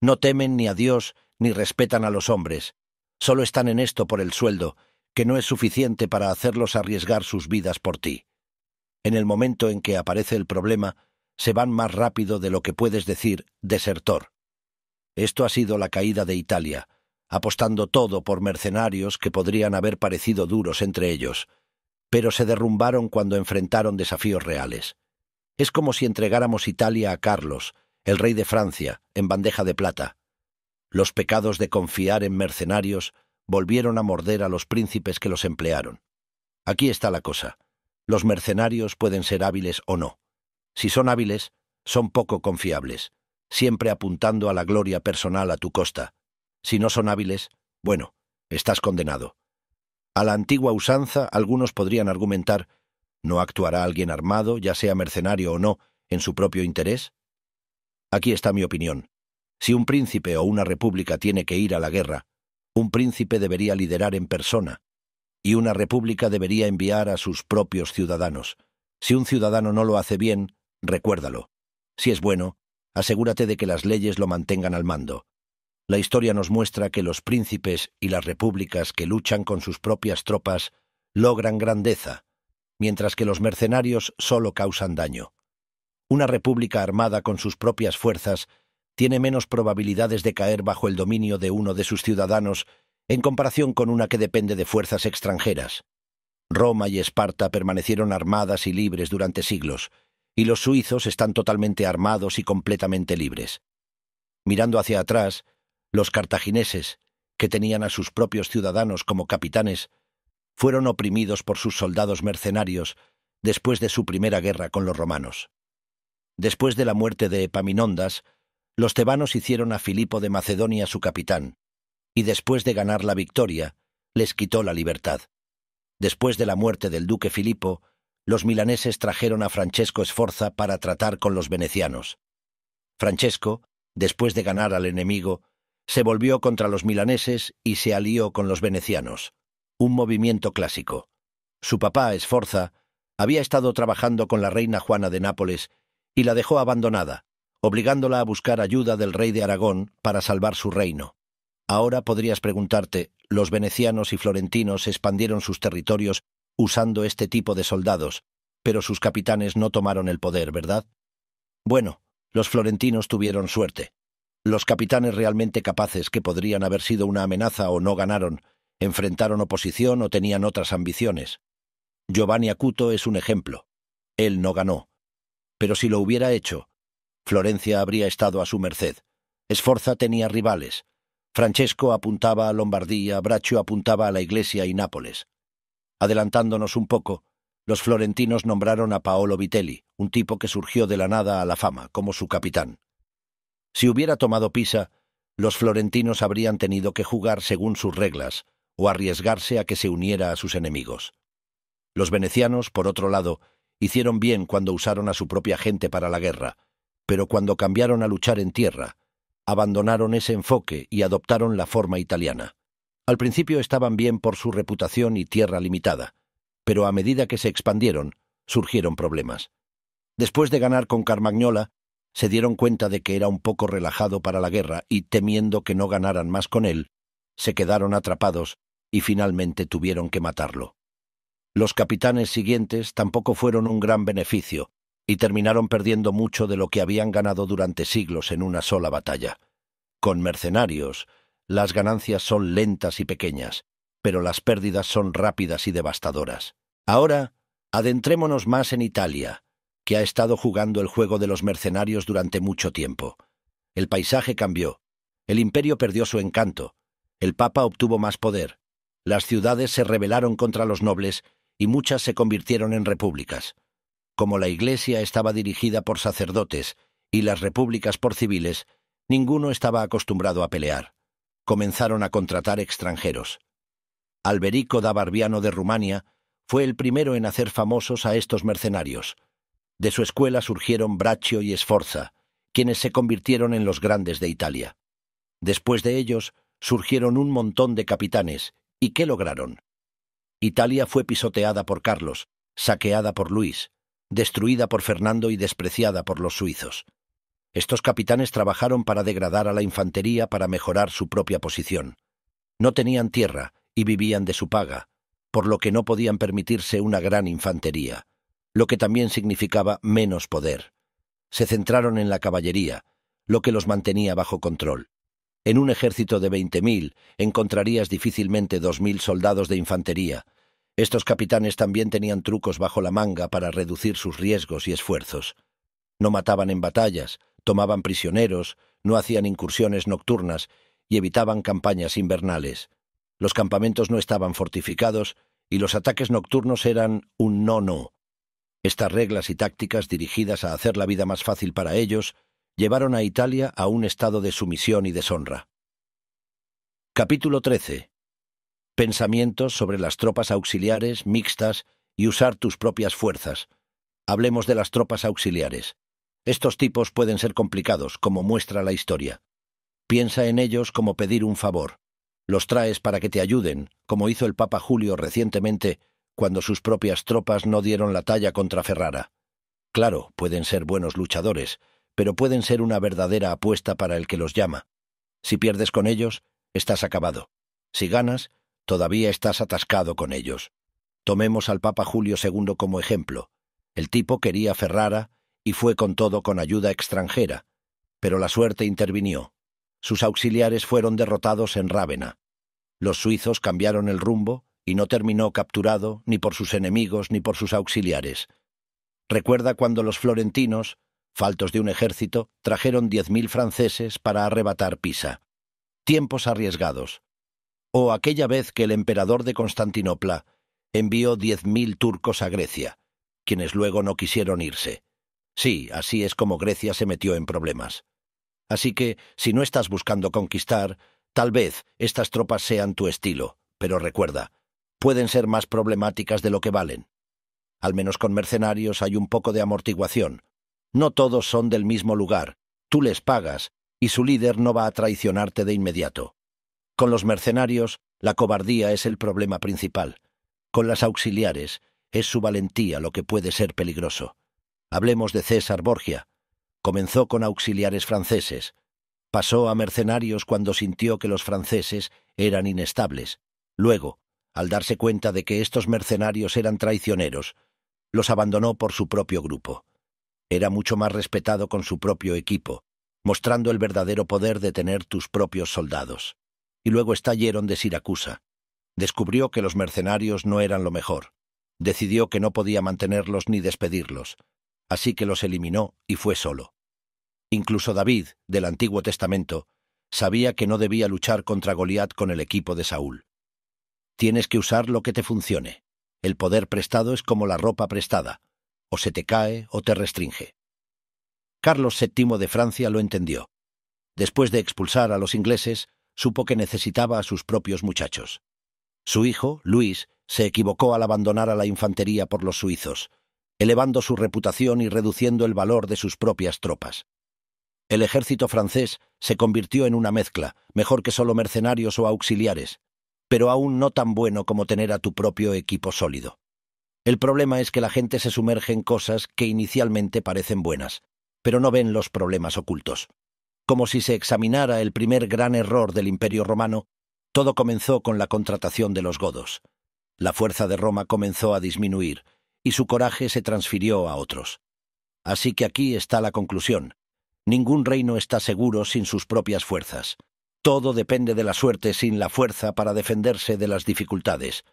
No temen ni a Dios ni respetan a los hombres, Solo están en esto por el sueldo, que no es suficiente para hacerlos arriesgar sus vidas por ti. En el momento en que aparece el problema, se van más rápido de lo que puedes decir desertor. Esto ha sido la caída de Italia, apostando todo por mercenarios que podrían haber parecido duros entre ellos, pero se derrumbaron cuando enfrentaron desafíos reales. Es como si entregáramos Italia a Carlos, el rey de Francia, en bandeja de plata. Los pecados de confiar en mercenarios volvieron a morder a los príncipes que los emplearon. Aquí está la cosa. Los mercenarios pueden ser hábiles o no. Si son hábiles, son poco confiables, siempre apuntando a la gloria personal a tu costa. Si no son hábiles, bueno, estás condenado. A la antigua usanza, algunos podrían argumentar, ¿no actuará alguien armado, ya sea mercenario o no, en su propio interés? Aquí está mi opinión. Si un príncipe o una república tiene que ir a la guerra, un príncipe debería liderar en persona, y una república debería enviar a sus propios ciudadanos. Si un ciudadano no lo hace bien, recuérdalo. Si es bueno, asegúrate de que las leyes lo mantengan al mando. La historia nos muestra que los príncipes y las repúblicas que luchan con sus propias tropas logran grandeza, mientras que los mercenarios solo causan daño. Una república armada con sus propias fuerzas tiene menos probabilidades de caer bajo el dominio de uno de sus ciudadanos en comparación con una que depende de fuerzas extranjeras. Roma y Esparta permanecieron armadas y libres durante siglos, y los suizos están totalmente armados y completamente libres. Mirando hacia atrás, los cartagineses, que tenían a sus propios ciudadanos como capitanes, fueron oprimidos por sus soldados mercenarios después de su primera guerra con los romanos. Después de la muerte de Epaminondas, los tebanos hicieron a Filipo de Macedonia su capitán, y después de ganar la victoria, les quitó la libertad. Después de la muerte del duque Filipo, los milaneses trajeron a Francesco Esforza para tratar con los venecianos. Francesco, después de ganar al enemigo, se volvió contra los milaneses y se alió con los venecianos, un movimiento clásico. Su papá, Esforza, había estado trabajando con la reina Juana de Nápoles y la dejó abandonada, obligándola a buscar ayuda del rey de Aragón para salvar su reino. Ahora podrías preguntarte, los venecianos y florentinos expandieron sus territorios usando este tipo de soldados, pero sus capitanes no tomaron el poder, ¿verdad? Bueno, los florentinos tuvieron suerte. Los capitanes realmente capaces que podrían haber sido una amenaza o no ganaron, enfrentaron oposición o tenían otras ambiciones. Giovanni Acuto es un ejemplo. Él no ganó. Pero si lo hubiera hecho, Florencia habría estado a su merced. Esforza tenía rivales. Francesco apuntaba a Lombardía, Braccio apuntaba a la iglesia y Nápoles. Adelantándonos un poco, los florentinos nombraron a Paolo Vitelli, un tipo que surgió de la nada a la fama, como su capitán. Si hubiera tomado Pisa, los florentinos habrían tenido que jugar según sus reglas o arriesgarse a que se uniera a sus enemigos. Los venecianos, por otro lado, hicieron bien cuando usaron a su propia gente para la guerra, pero cuando cambiaron a luchar en tierra, abandonaron ese enfoque y adoptaron la forma italiana. Al principio estaban bien por su reputación y tierra limitada, pero a medida que se expandieron, surgieron problemas. Después de ganar con Carmagnola, se dieron cuenta de que era un poco relajado para la guerra y temiendo que no ganaran más con él, se quedaron atrapados y finalmente tuvieron que matarlo. Los capitanes siguientes tampoco fueron un gran beneficio, y terminaron perdiendo mucho de lo que habían ganado durante siglos en una sola batalla. Con mercenarios, las ganancias son lentas y pequeñas, pero las pérdidas son rápidas y devastadoras. Ahora, adentrémonos más en Italia, que ha estado jugando el juego de los mercenarios durante mucho tiempo. El paisaje cambió, el imperio perdió su encanto, el papa obtuvo más poder, las ciudades se rebelaron contra los nobles y muchas se convirtieron en repúblicas. Como la Iglesia estaba dirigida por sacerdotes y las repúblicas por civiles, ninguno estaba acostumbrado a pelear. Comenzaron a contratar extranjeros. Alberico da Barbiano de Rumania fue el primero en hacer famosos a estos mercenarios. De su escuela surgieron Braccio y Sforza, quienes se convirtieron en los grandes de Italia. Después de ellos surgieron un montón de capitanes, ¿y qué lograron? Italia fue pisoteada por Carlos, saqueada por Luis, destruida por Fernando y despreciada por los suizos. Estos capitanes trabajaron para degradar a la infantería para mejorar su propia posición. No tenían tierra y vivían de su paga, por lo que no podían permitirse una gran infantería, lo que también significaba menos poder. Se centraron en la caballería, lo que los mantenía bajo control. En un ejército de 20.000 encontrarías difícilmente 2.000 soldados de infantería, estos capitanes también tenían trucos bajo la manga para reducir sus riesgos y esfuerzos. No mataban en batallas, tomaban prisioneros, no hacían incursiones nocturnas y evitaban campañas invernales. Los campamentos no estaban fortificados y los ataques nocturnos eran un no-no. Estas reglas y tácticas dirigidas a hacer la vida más fácil para ellos llevaron a Italia a un estado de sumisión y deshonra. Capítulo 13 pensamientos sobre las tropas auxiliares, mixtas y usar tus propias fuerzas. Hablemos de las tropas auxiliares. Estos tipos pueden ser complicados, como muestra la historia. Piensa en ellos como pedir un favor. Los traes para que te ayuden, como hizo el Papa Julio recientemente, cuando sus propias tropas no dieron la talla contra Ferrara. Claro, pueden ser buenos luchadores, pero pueden ser una verdadera apuesta para el que los llama. Si pierdes con ellos, estás acabado. Si ganas, Todavía estás atascado con ellos. Tomemos al Papa Julio II como ejemplo. El tipo quería Ferrara y fue con todo con ayuda extranjera, pero la suerte intervinió. Sus auxiliares fueron derrotados en Rávena. Los suizos cambiaron el rumbo y no terminó capturado ni por sus enemigos ni por sus auxiliares. Recuerda cuando los florentinos, faltos de un ejército, trajeron diez mil franceses para arrebatar Pisa. Tiempos arriesgados o aquella vez que el emperador de Constantinopla envió diez mil turcos a Grecia, quienes luego no quisieron irse. Sí, así es como Grecia se metió en problemas. Así que, si no estás buscando conquistar, tal vez estas tropas sean tu estilo, pero recuerda, pueden ser más problemáticas de lo que valen. Al menos con mercenarios hay un poco de amortiguación. No todos son del mismo lugar, tú les pagas, y su líder no va a traicionarte de inmediato. Con los mercenarios, la cobardía es el problema principal. Con las auxiliares, es su valentía lo que puede ser peligroso. Hablemos de César Borgia. Comenzó con auxiliares franceses. Pasó a mercenarios cuando sintió que los franceses eran inestables. Luego, al darse cuenta de que estos mercenarios eran traicioneros, los abandonó por su propio grupo. Era mucho más respetado con su propio equipo, mostrando el verdadero poder de tener tus propios soldados y luego estallieron de Siracusa. Descubrió que los mercenarios no eran lo mejor. Decidió que no podía mantenerlos ni despedirlos, así que los eliminó y fue solo. Incluso David, del Antiguo Testamento, sabía que no debía luchar contra Goliat con el equipo de Saúl. Tienes que usar lo que te funcione. El poder prestado es como la ropa prestada, o se te cae o te restringe. Carlos VII de Francia lo entendió. Después de expulsar a los ingleses, supo que necesitaba a sus propios muchachos. Su hijo, Luis, se equivocó al abandonar a la infantería por los suizos, elevando su reputación y reduciendo el valor de sus propias tropas. El ejército francés se convirtió en una mezcla, mejor que solo mercenarios o auxiliares, pero aún no tan bueno como tener a tu propio equipo sólido. El problema es que la gente se sumerge en cosas que inicialmente parecen buenas, pero no ven los problemas ocultos como si se examinara el primer gran error del Imperio romano, todo comenzó con la contratación de los godos. La fuerza de Roma comenzó a disminuir, y su coraje se transfirió a otros. Así que aquí está la conclusión. Ningún reino está seguro sin sus propias fuerzas. Todo depende de la suerte sin la fuerza para defenderse de las dificultades.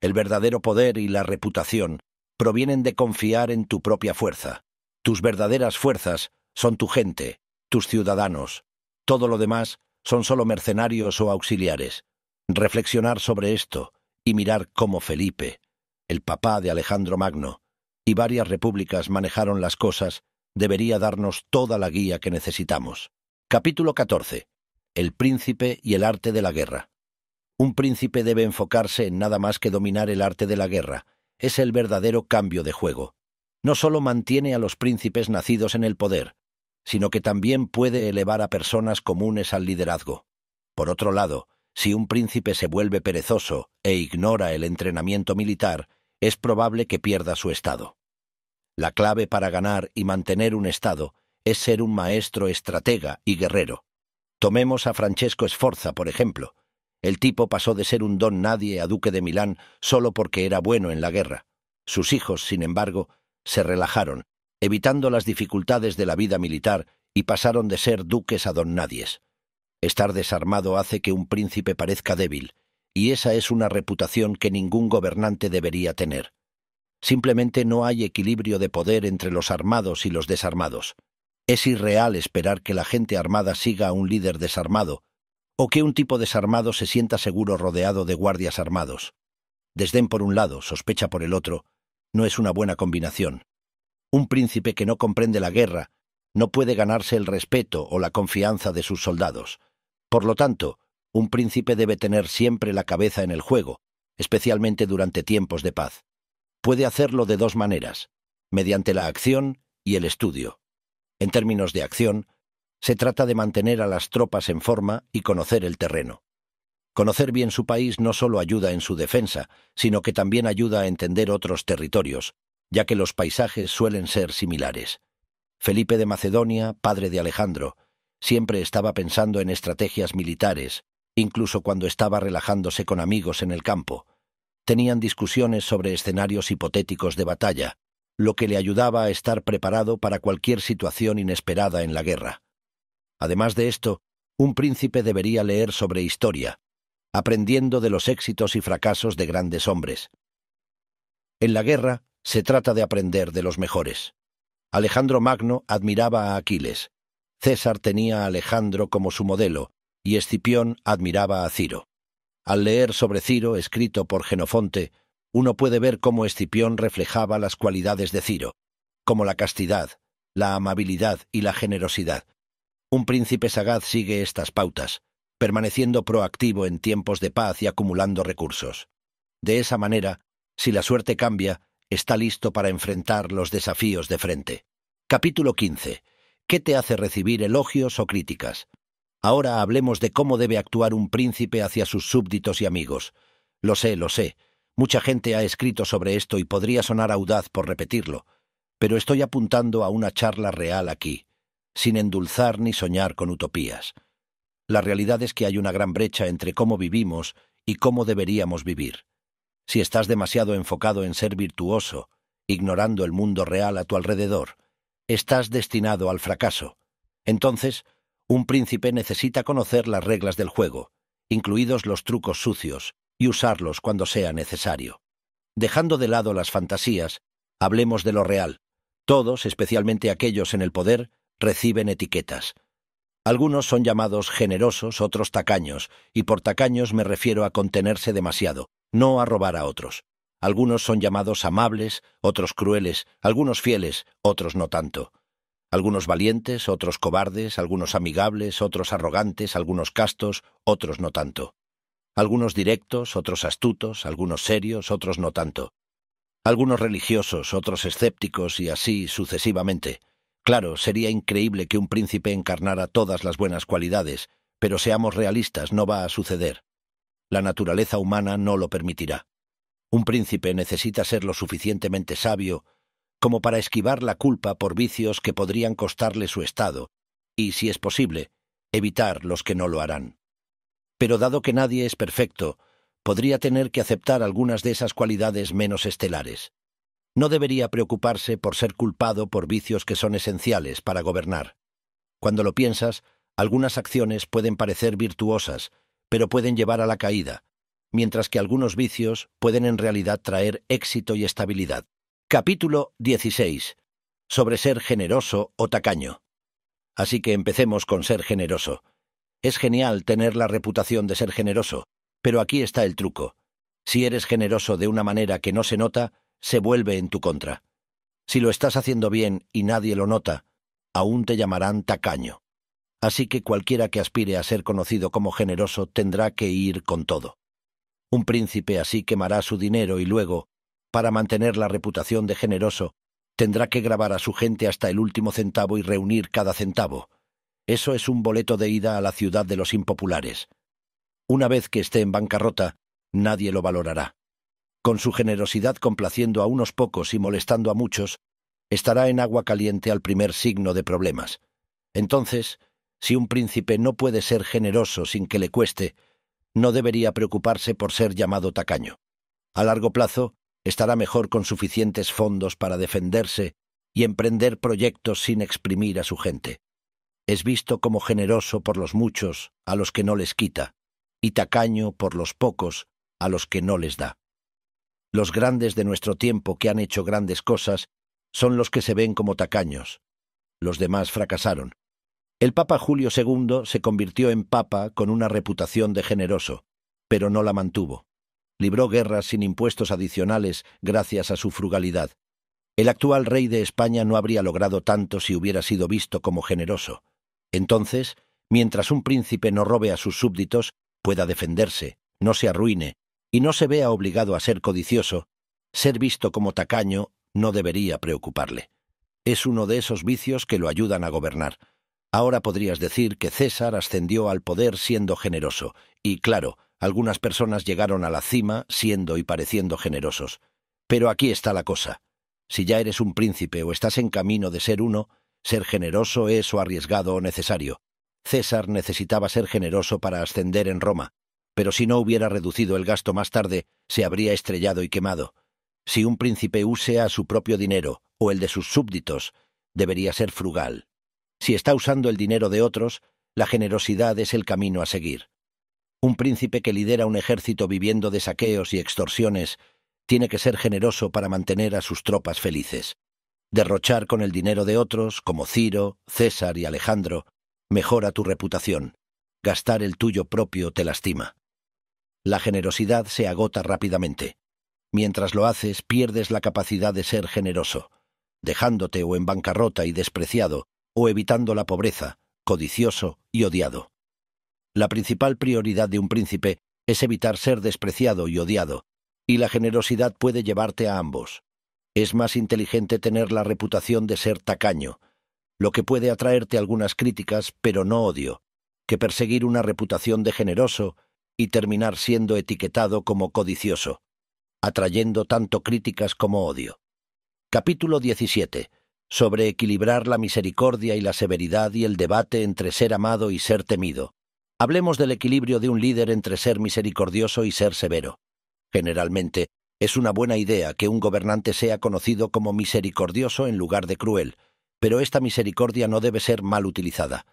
El verdadero poder y la reputación provienen de confiar en tu propia fuerza. Tus verdaderas fuerzas son tu gente, tus ciudadanos. Todo lo demás son solo mercenarios o auxiliares. Reflexionar sobre esto y mirar cómo Felipe, el papá de Alejandro Magno, y varias repúblicas manejaron las cosas, debería darnos toda la guía que necesitamos. Capítulo 14. El príncipe y el arte de la guerra. Un príncipe debe enfocarse en nada más que dominar el arte de la guerra. Es el verdadero cambio de juego. No solo mantiene a los príncipes nacidos en el poder, sino que también puede elevar a personas comunes al liderazgo. Por otro lado, si un príncipe se vuelve perezoso e ignora el entrenamiento militar, es probable que pierda su estado. La clave para ganar y mantener un estado es ser un maestro estratega y guerrero. Tomemos a Francesco Sforza, por ejemplo. El tipo pasó de ser un don nadie a duque de Milán solo porque era bueno en la guerra. Sus hijos, sin embargo, se relajaron evitando las dificultades de la vida militar y pasaron de ser duques a don nadies. Estar desarmado hace que un príncipe parezca débil, y esa es una reputación que ningún gobernante debería tener. Simplemente no hay equilibrio de poder entre los armados y los desarmados. Es irreal esperar que la gente armada siga a un líder desarmado, o que un tipo desarmado se sienta seguro rodeado de guardias armados. Desdén por un lado, sospecha por el otro, no es una buena combinación. Un príncipe que no comprende la guerra no puede ganarse el respeto o la confianza de sus soldados. Por lo tanto, un príncipe debe tener siempre la cabeza en el juego, especialmente durante tiempos de paz. Puede hacerlo de dos maneras, mediante la acción y el estudio. En términos de acción, se trata de mantener a las tropas en forma y conocer el terreno. Conocer bien su país no solo ayuda en su defensa, sino que también ayuda a entender otros territorios, ya que los paisajes suelen ser similares. Felipe de Macedonia, padre de Alejandro, siempre estaba pensando en estrategias militares, incluso cuando estaba relajándose con amigos en el campo. Tenían discusiones sobre escenarios hipotéticos de batalla, lo que le ayudaba a estar preparado para cualquier situación inesperada en la guerra. Además de esto, un príncipe debería leer sobre historia, aprendiendo de los éxitos y fracasos de grandes hombres. En la guerra, se trata de aprender de los mejores. Alejandro Magno admiraba a Aquiles, César tenía a Alejandro como su modelo, y Escipión admiraba a Ciro. Al leer sobre Ciro, escrito por Genofonte, uno puede ver cómo Escipión reflejaba las cualidades de Ciro, como la castidad, la amabilidad y la generosidad. Un príncipe sagaz sigue estas pautas, permaneciendo proactivo en tiempos de paz y acumulando recursos. De esa manera, si la suerte cambia, está listo para enfrentar los desafíos de frente. Capítulo 15. ¿Qué te hace recibir elogios o críticas? Ahora hablemos de cómo debe actuar un príncipe hacia sus súbditos y amigos. Lo sé, lo sé. Mucha gente ha escrito sobre esto y podría sonar audaz por repetirlo, pero estoy apuntando a una charla real aquí, sin endulzar ni soñar con utopías. La realidad es que hay una gran brecha entre cómo vivimos y cómo deberíamos vivir si estás demasiado enfocado en ser virtuoso, ignorando el mundo real a tu alrededor, estás destinado al fracaso. Entonces, un príncipe necesita conocer las reglas del juego, incluidos los trucos sucios, y usarlos cuando sea necesario. Dejando de lado las fantasías, hablemos de lo real. Todos, especialmente aquellos en el poder, reciben etiquetas. Algunos son llamados generosos, otros tacaños, y por tacaños me refiero a contenerse demasiado, no a robar a otros. Algunos son llamados amables, otros crueles, algunos fieles, otros no tanto. Algunos valientes, otros cobardes, algunos amigables, otros arrogantes, algunos castos, otros no tanto. Algunos directos, otros astutos, algunos serios, otros no tanto. Algunos religiosos, otros escépticos y así sucesivamente. Claro, sería increíble que un príncipe encarnara todas las buenas cualidades, pero seamos realistas, no va a suceder. La naturaleza humana no lo permitirá. Un príncipe necesita ser lo suficientemente sabio como para esquivar la culpa por vicios que podrían costarle su estado, y, si es posible, evitar los que no lo harán. Pero dado que nadie es perfecto, podría tener que aceptar algunas de esas cualidades menos estelares. No debería preocuparse por ser culpado por vicios que son esenciales para gobernar. Cuando lo piensas, algunas acciones pueden parecer virtuosas, pero pueden llevar a la caída, mientras que algunos vicios pueden en realidad traer éxito y estabilidad. Capítulo 16. Sobre ser generoso o tacaño. Así que empecemos con ser generoso. Es genial tener la reputación de ser generoso, pero aquí está el truco. Si eres generoso de una manera que no se nota, se vuelve en tu contra. Si lo estás haciendo bien y nadie lo nota, aún te llamarán tacaño así que cualquiera que aspire a ser conocido como generoso tendrá que ir con todo. Un príncipe así quemará su dinero y luego, para mantener la reputación de generoso, tendrá que grabar a su gente hasta el último centavo y reunir cada centavo. Eso es un boleto de ida a la ciudad de los impopulares. Una vez que esté en bancarrota, nadie lo valorará. Con su generosidad complaciendo a unos pocos y molestando a muchos, estará en agua caliente al primer signo de problemas. Entonces, si un príncipe no puede ser generoso sin que le cueste, no debería preocuparse por ser llamado tacaño. A largo plazo, estará mejor con suficientes fondos para defenderse y emprender proyectos sin exprimir a su gente. Es visto como generoso por los muchos a los que no les quita, y tacaño por los pocos a los que no les da. Los grandes de nuestro tiempo que han hecho grandes cosas son los que se ven como tacaños. Los demás fracasaron. El Papa Julio II se convirtió en Papa con una reputación de generoso, pero no la mantuvo. Libró guerras sin impuestos adicionales gracias a su frugalidad. El actual rey de España no habría logrado tanto si hubiera sido visto como generoso. Entonces, mientras un príncipe no robe a sus súbditos, pueda defenderse, no se arruine y no se vea obligado a ser codicioso, ser visto como tacaño no debería preocuparle. Es uno de esos vicios que lo ayudan a gobernar. Ahora podrías decir que César ascendió al poder siendo generoso, y claro, algunas personas llegaron a la cima siendo y pareciendo generosos. Pero aquí está la cosa. Si ya eres un príncipe o estás en camino de ser uno, ser generoso es o arriesgado o necesario. César necesitaba ser generoso para ascender en Roma, pero si no hubiera reducido el gasto más tarde, se habría estrellado y quemado. Si un príncipe use a su propio dinero o el de sus súbditos, debería ser frugal, si está usando el dinero de otros, la generosidad es el camino a seguir. Un príncipe que lidera un ejército viviendo de saqueos y extorsiones tiene que ser generoso para mantener a sus tropas felices. Derrochar con el dinero de otros, como Ciro, César y Alejandro, mejora tu reputación. Gastar el tuyo propio te lastima. La generosidad se agota rápidamente. Mientras lo haces, pierdes la capacidad de ser generoso, dejándote o en bancarrota y despreciado, o evitando la pobreza, codicioso y odiado. La principal prioridad de un príncipe es evitar ser despreciado y odiado, y la generosidad puede llevarte a ambos. Es más inteligente tener la reputación de ser tacaño, lo que puede atraerte algunas críticas, pero no odio, que perseguir una reputación de generoso y terminar siendo etiquetado como codicioso, atrayendo tanto críticas como odio. Capítulo 17 sobre equilibrar la misericordia y la severidad y el debate entre ser amado y ser temido. Hablemos del equilibrio de un líder entre ser misericordioso y ser severo. Generalmente, es una buena idea que un gobernante sea conocido como misericordioso en lugar de cruel, pero esta misericordia no debe ser mal utilizada.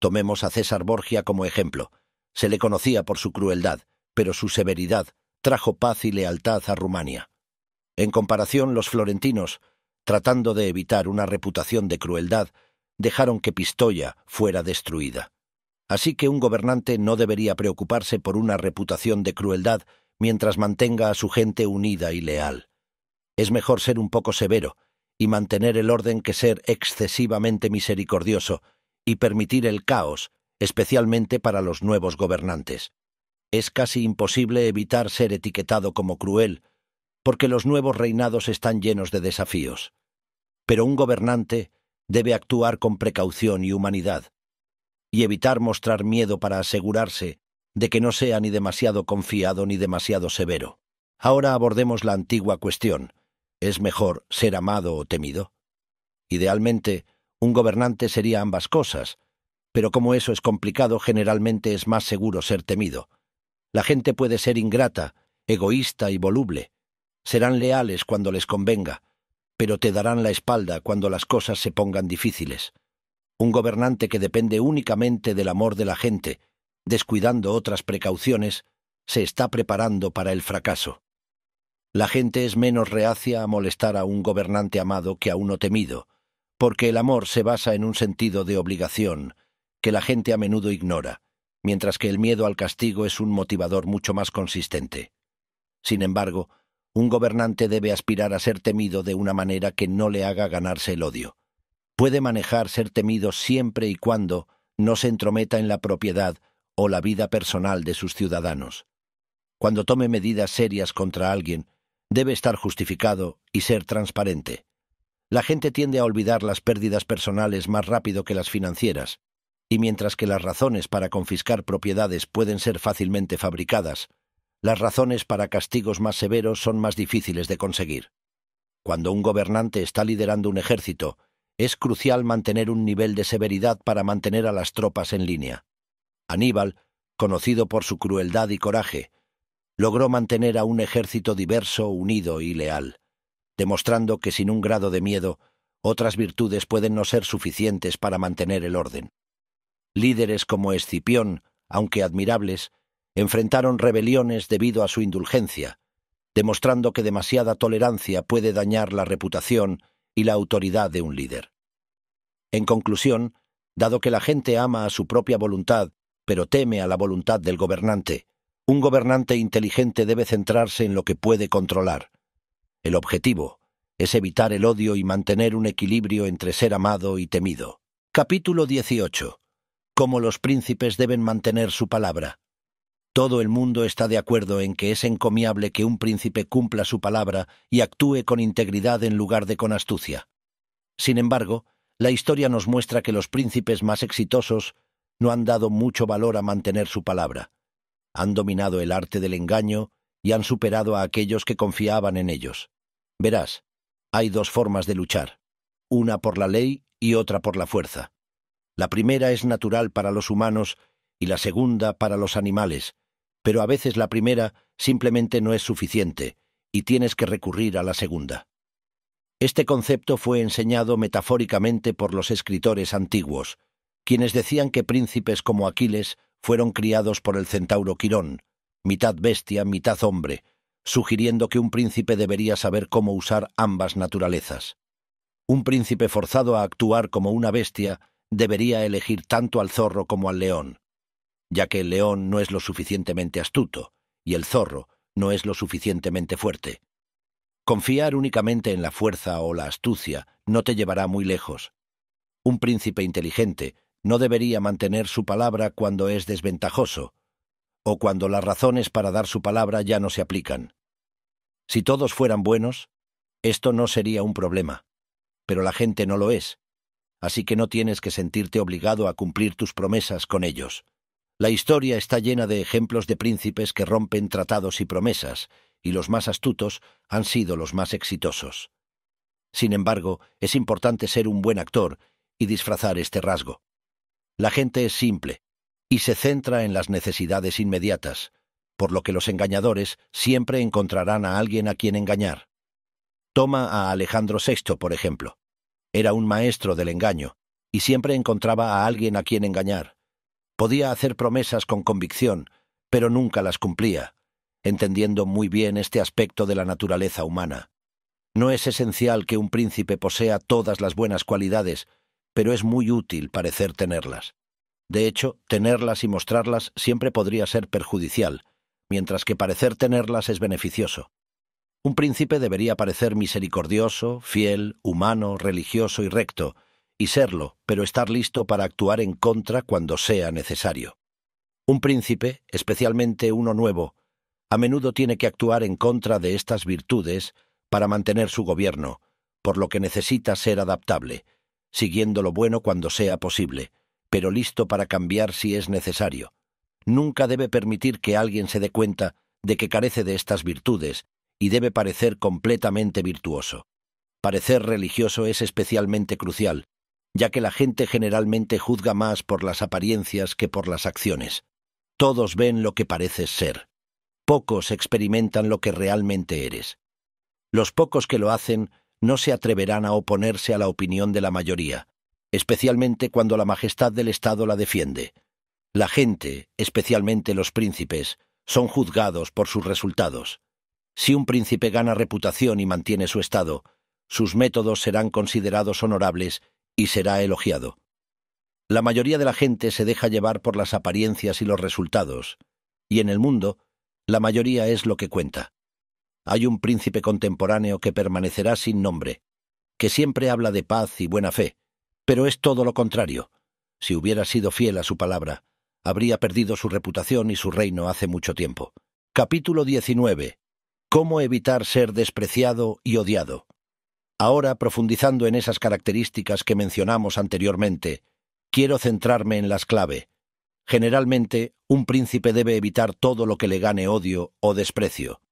Tomemos a César Borgia como ejemplo. Se le conocía por su crueldad, pero su severidad trajo paz y lealtad a Rumania. En comparación, los florentinos, tratando de evitar una reputación de crueldad, dejaron que Pistoia fuera destruida. Así que un gobernante no debería preocuparse por una reputación de crueldad mientras mantenga a su gente unida y leal. Es mejor ser un poco severo y mantener el orden que ser excesivamente misericordioso y permitir el caos, especialmente para los nuevos gobernantes. Es casi imposible evitar ser etiquetado como cruel, porque los nuevos reinados están llenos de desafíos. Pero un gobernante debe actuar con precaución y humanidad, y evitar mostrar miedo para asegurarse de que no sea ni demasiado confiado ni demasiado severo. Ahora abordemos la antigua cuestión. ¿Es mejor ser amado o temido? Idealmente, un gobernante sería ambas cosas, pero como eso es complicado, generalmente es más seguro ser temido. La gente puede ser ingrata, egoísta y voluble. Serán leales cuando les convenga, pero te darán la espalda cuando las cosas se pongan difíciles. Un gobernante que depende únicamente del amor de la gente, descuidando otras precauciones, se está preparando para el fracaso. La gente es menos reacia a molestar a un gobernante amado que a uno temido, porque el amor se basa en un sentido de obligación, que la gente a menudo ignora, mientras que el miedo al castigo es un motivador mucho más consistente. Sin embargo, un gobernante debe aspirar a ser temido de una manera que no le haga ganarse el odio. Puede manejar ser temido siempre y cuando no se entrometa en la propiedad o la vida personal de sus ciudadanos. Cuando tome medidas serias contra alguien, debe estar justificado y ser transparente. La gente tiende a olvidar las pérdidas personales más rápido que las financieras, y mientras que las razones para confiscar propiedades pueden ser fácilmente fabricadas, las razones para castigos más severos son más difíciles de conseguir. Cuando un gobernante está liderando un ejército, es crucial mantener un nivel de severidad para mantener a las tropas en línea. Aníbal, conocido por su crueldad y coraje, logró mantener a un ejército diverso, unido y leal, demostrando que sin un grado de miedo, otras virtudes pueden no ser suficientes para mantener el orden. Líderes como Escipión, aunque admirables, enfrentaron rebeliones debido a su indulgencia, demostrando que demasiada tolerancia puede dañar la reputación y la autoridad de un líder. En conclusión, dado que la gente ama a su propia voluntad, pero teme a la voluntad del gobernante, un gobernante inteligente debe centrarse en lo que puede controlar. El objetivo es evitar el odio y mantener un equilibrio entre ser amado y temido. Capítulo 18. Cómo los príncipes deben mantener su palabra. Todo el mundo está de acuerdo en que es encomiable que un príncipe cumpla su palabra y actúe con integridad en lugar de con astucia. Sin embargo, la historia nos muestra que los príncipes más exitosos no han dado mucho valor a mantener su palabra. Han dominado el arte del engaño y han superado a aquellos que confiaban en ellos. Verás, hay dos formas de luchar, una por la ley y otra por la fuerza. La primera es natural para los humanos y la segunda para los animales, pero a veces la primera simplemente no es suficiente y tienes que recurrir a la segunda. Este concepto fue enseñado metafóricamente por los escritores antiguos, quienes decían que príncipes como Aquiles fueron criados por el centauro Quirón, mitad bestia, mitad hombre, sugiriendo que un príncipe debería saber cómo usar ambas naturalezas. Un príncipe forzado a actuar como una bestia debería elegir tanto al zorro como al león ya que el león no es lo suficientemente astuto y el zorro no es lo suficientemente fuerte. Confiar únicamente en la fuerza o la astucia no te llevará muy lejos. Un príncipe inteligente no debería mantener su palabra cuando es desventajoso, o cuando las razones para dar su palabra ya no se aplican. Si todos fueran buenos, esto no sería un problema, pero la gente no lo es, así que no tienes que sentirte obligado a cumplir tus promesas con ellos. La historia está llena de ejemplos de príncipes que rompen tratados y promesas, y los más astutos han sido los más exitosos. Sin embargo, es importante ser un buen actor y disfrazar este rasgo. La gente es simple y se centra en las necesidades inmediatas, por lo que los engañadores siempre encontrarán a alguien a quien engañar. Toma a Alejandro VI, por ejemplo. Era un maestro del engaño, y siempre encontraba a alguien a quien engañar. Podía hacer promesas con convicción, pero nunca las cumplía, entendiendo muy bien este aspecto de la naturaleza humana. No es esencial que un príncipe posea todas las buenas cualidades, pero es muy útil parecer tenerlas. De hecho, tenerlas y mostrarlas siempre podría ser perjudicial, mientras que parecer tenerlas es beneficioso. Un príncipe debería parecer misericordioso, fiel, humano, religioso y recto, y serlo, pero estar listo para actuar en contra cuando sea necesario. Un príncipe, especialmente uno nuevo, a menudo tiene que actuar en contra de estas virtudes para mantener su gobierno, por lo que necesita ser adaptable, siguiendo lo bueno cuando sea posible, pero listo para cambiar si es necesario. Nunca debe permitir que alguien se dé cuenta de que carece de estas virtudes y debe parecer completamente virtuoso. Parecer religioso es especialmente crucial, ya que la gente generalmente juzga más por las apariencias que por las acciones. Todos ven lo que pareces ser. Pocos experimentan lo que realmente eres. Los pocos que lo hacen no se atreverán a oponerse a la opinión de la mayoría, especialmente cuando la majestad del Estado la defiende. La gente, especialmente los príncipes, son juzgados por sus resultados. Si un príncipe gana reputación y mantiene su estado, sus métodos serán considerados honorables y será elogiado. La mayoría de la gente se deja llevar por las apariencias y los resultados, y en el mundo, la mayoría es lo que cuenta. Hay un príncipe contemporáneo que permanecerá sin nombre, que siempre habla de paz y buena fe, pero es todo lo contrario. Si hubiera sido fiel a su palabra, habría perdido su reputación y su reino hace mucho tiempo. Capítulo 19. Cómo evitar ser despreciado y odiado. Ahora, profundizando en esas características que mencionamos anteriormente, quiero centrarme en las clave. Generalmente, un príncipe debe evitar todo lo que le gane odio o desprecio.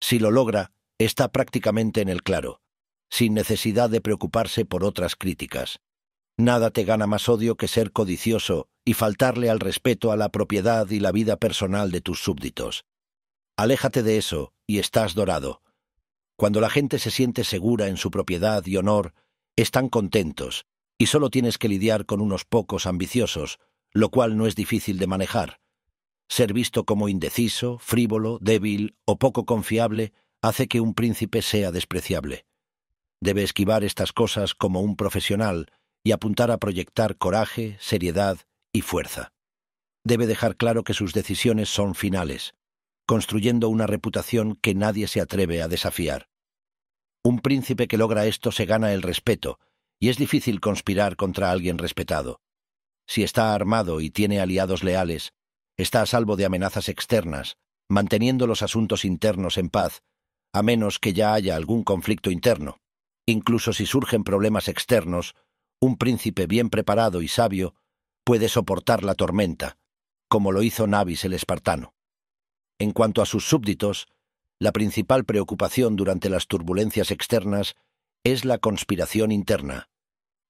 Si lo logra, está prácticamente en el claro, sin necesidad de preocuparse por otras críticas. Nada te gana más odio que ser codicioso y faltarle al respeto a la propiedad y la vida personal de tus súbditos. Aléjate de eso y estás dorado. Cuando la gente se siente segura en su propiedad y honor, están contentos, y solo tienes que lidiar con unos pocos ambiciosos, lo cual no es difícil de manejar. Ser visto como indeciso, frívolo, débil o poco confiable hace que un príncipe sea despreciable. Debe esquivar estas cosas como un profesional y apuntar a proyectar coraje, seriedad y fuerza. Debe dejar claro que sus decisiones son finales, construyendo una reputación que nadie se atreve a desafiar. Un príncipe que logra esto se gana el respeto, y es difícil conspirar contra alguien respetado. Si está armado y tiene aliados leales, está a salvo de amenazas externas, manteniendo los asuntos internos en paz, a menos que ya haya algún conflicto interno. Incluso si surgen problemas externos, un príncipe bien preparado y sabio puede soportar la tormenta, como lo hizo Navis el espartano. En cuanto a sus súbditos, la principal preocupación durante las turbulencias externas es la conspiración interna.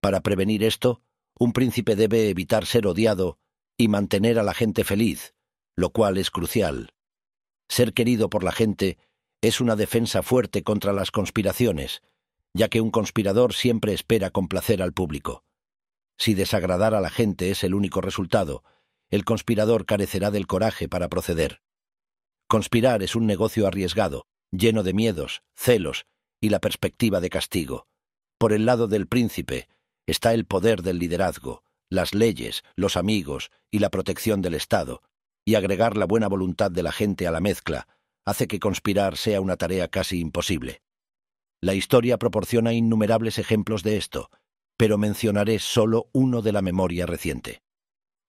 Para prevenir esto, un príncipe debe evitar ser odiado y mantener a la gente feliz, lo cual es crucial. Ser querido por la gente es una defensa fuerte contra las conspiraciones, ya que un conspirador siempre espera complacer al público. Si desagradar a la gente es el único resultado, el conspirador carecerá del coraje para proceder. Conspirar es un negocio arriesgado, lleno de miedos, celos y la perspectiva de castigo. Por el lado del príncipe está el poder del liderazgo, las leyes, los amigos y la protección del Estado, y agregar la buena voluntad de la gente a la mezcla hace que conspirar sea una tarea casi imposible. La historia proporciona innumerables ejemplos de esto, pero mencionaré solo uno de la memoria reciente.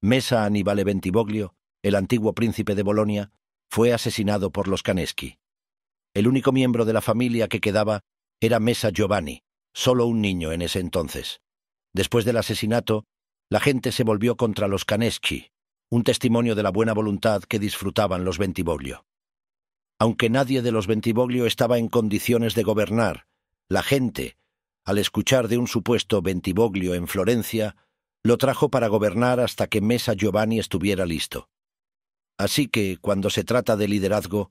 Mesa Aníbal Bentivoglio, el antiguo príncipe de Bolonia, fue asesinado por los Caneschi. El único miembro de la familia que quedaba era Mesa Giovanni, solo un niño en ese entonces. Después del asesinato, la gente se volvió contra los Caneschi, un testimonio de la buena voluntad que disfrutaban los Ventiboglio. Aunque nadie de los Ventiboglio estaba en condiciones de gobernar, la gente, al escuchar de un supuesto Ventiboglio en Florencia, lo trajo para gobernar hasta que Mesa Giovanni estuviera listo. Así que, cuando se trata de liderazgo,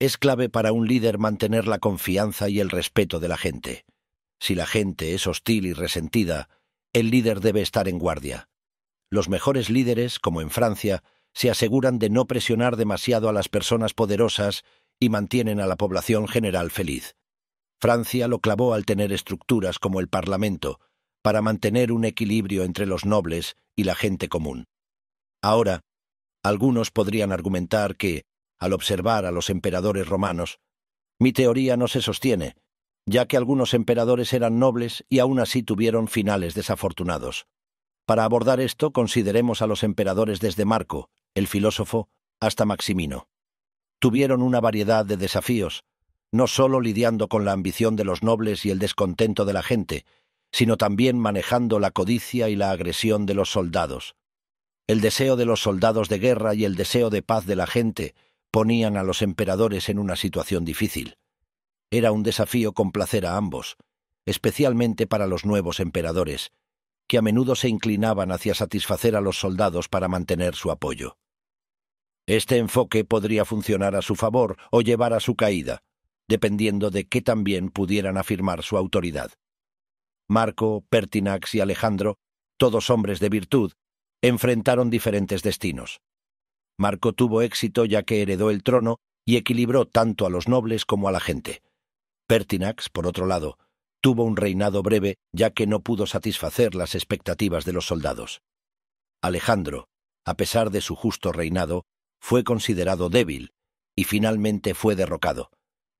es clave para un líder mantener la confianza y el respeto de la gente. Si la gente es hostil y resentida, el líder debe estar en guardia. Los mejores líderes, como en Francia, se aseguran de no presionar demasiado a las personas poderosas y mantienen a la población general feliz. Francia lo clavó al tener estructuras como el Parlamento, para mantener un equilibrio entre los nobles y la gente común. Ahora, algunos podrían argumentar que, al observar a los emperadores romanos, mi teoría no se sostiene, ya que algunos emperadores eran nobles y aún así tuvieron finales desafortunados. Para abordar esto, consideremos a los emperadores desde Marco, el filósofo, hasta Maximino. Tuvieron una variedad de desafíos, no solo lidiando con la ambición de los nobles y el descontento de la gente, sino también manejando la codicia y la agresión de los soldados. El deseo de los soldados de guerra y el deseo de paz de la gente ponían a los emperadores en una situación difícil. Era un desafío complacer a ambos, especialmente para los nuevos emperadores, que a menudo se inclinaban hacia satisfacer a los soldados para mantener su apoyo. Este enfoque podría funcionar a su favor o llevar a su caída, dependiendo de qué también pudieran afirmar su autoridad. Marco, Pertinax y Alejandro, todos hombres de virtud, enfrentaron diferentes destinos. Marco tuvo éxito ya que heredó el trono y equilibró tanto a los nobles como a la gente. Pertinax, por otro lado, tuvo un reinado breve ya que no pudo satisfacer las expectativas de los soldados. Alejandro, a pesar de su justo reinado, fue considerado débil y finalmente fue derrocado.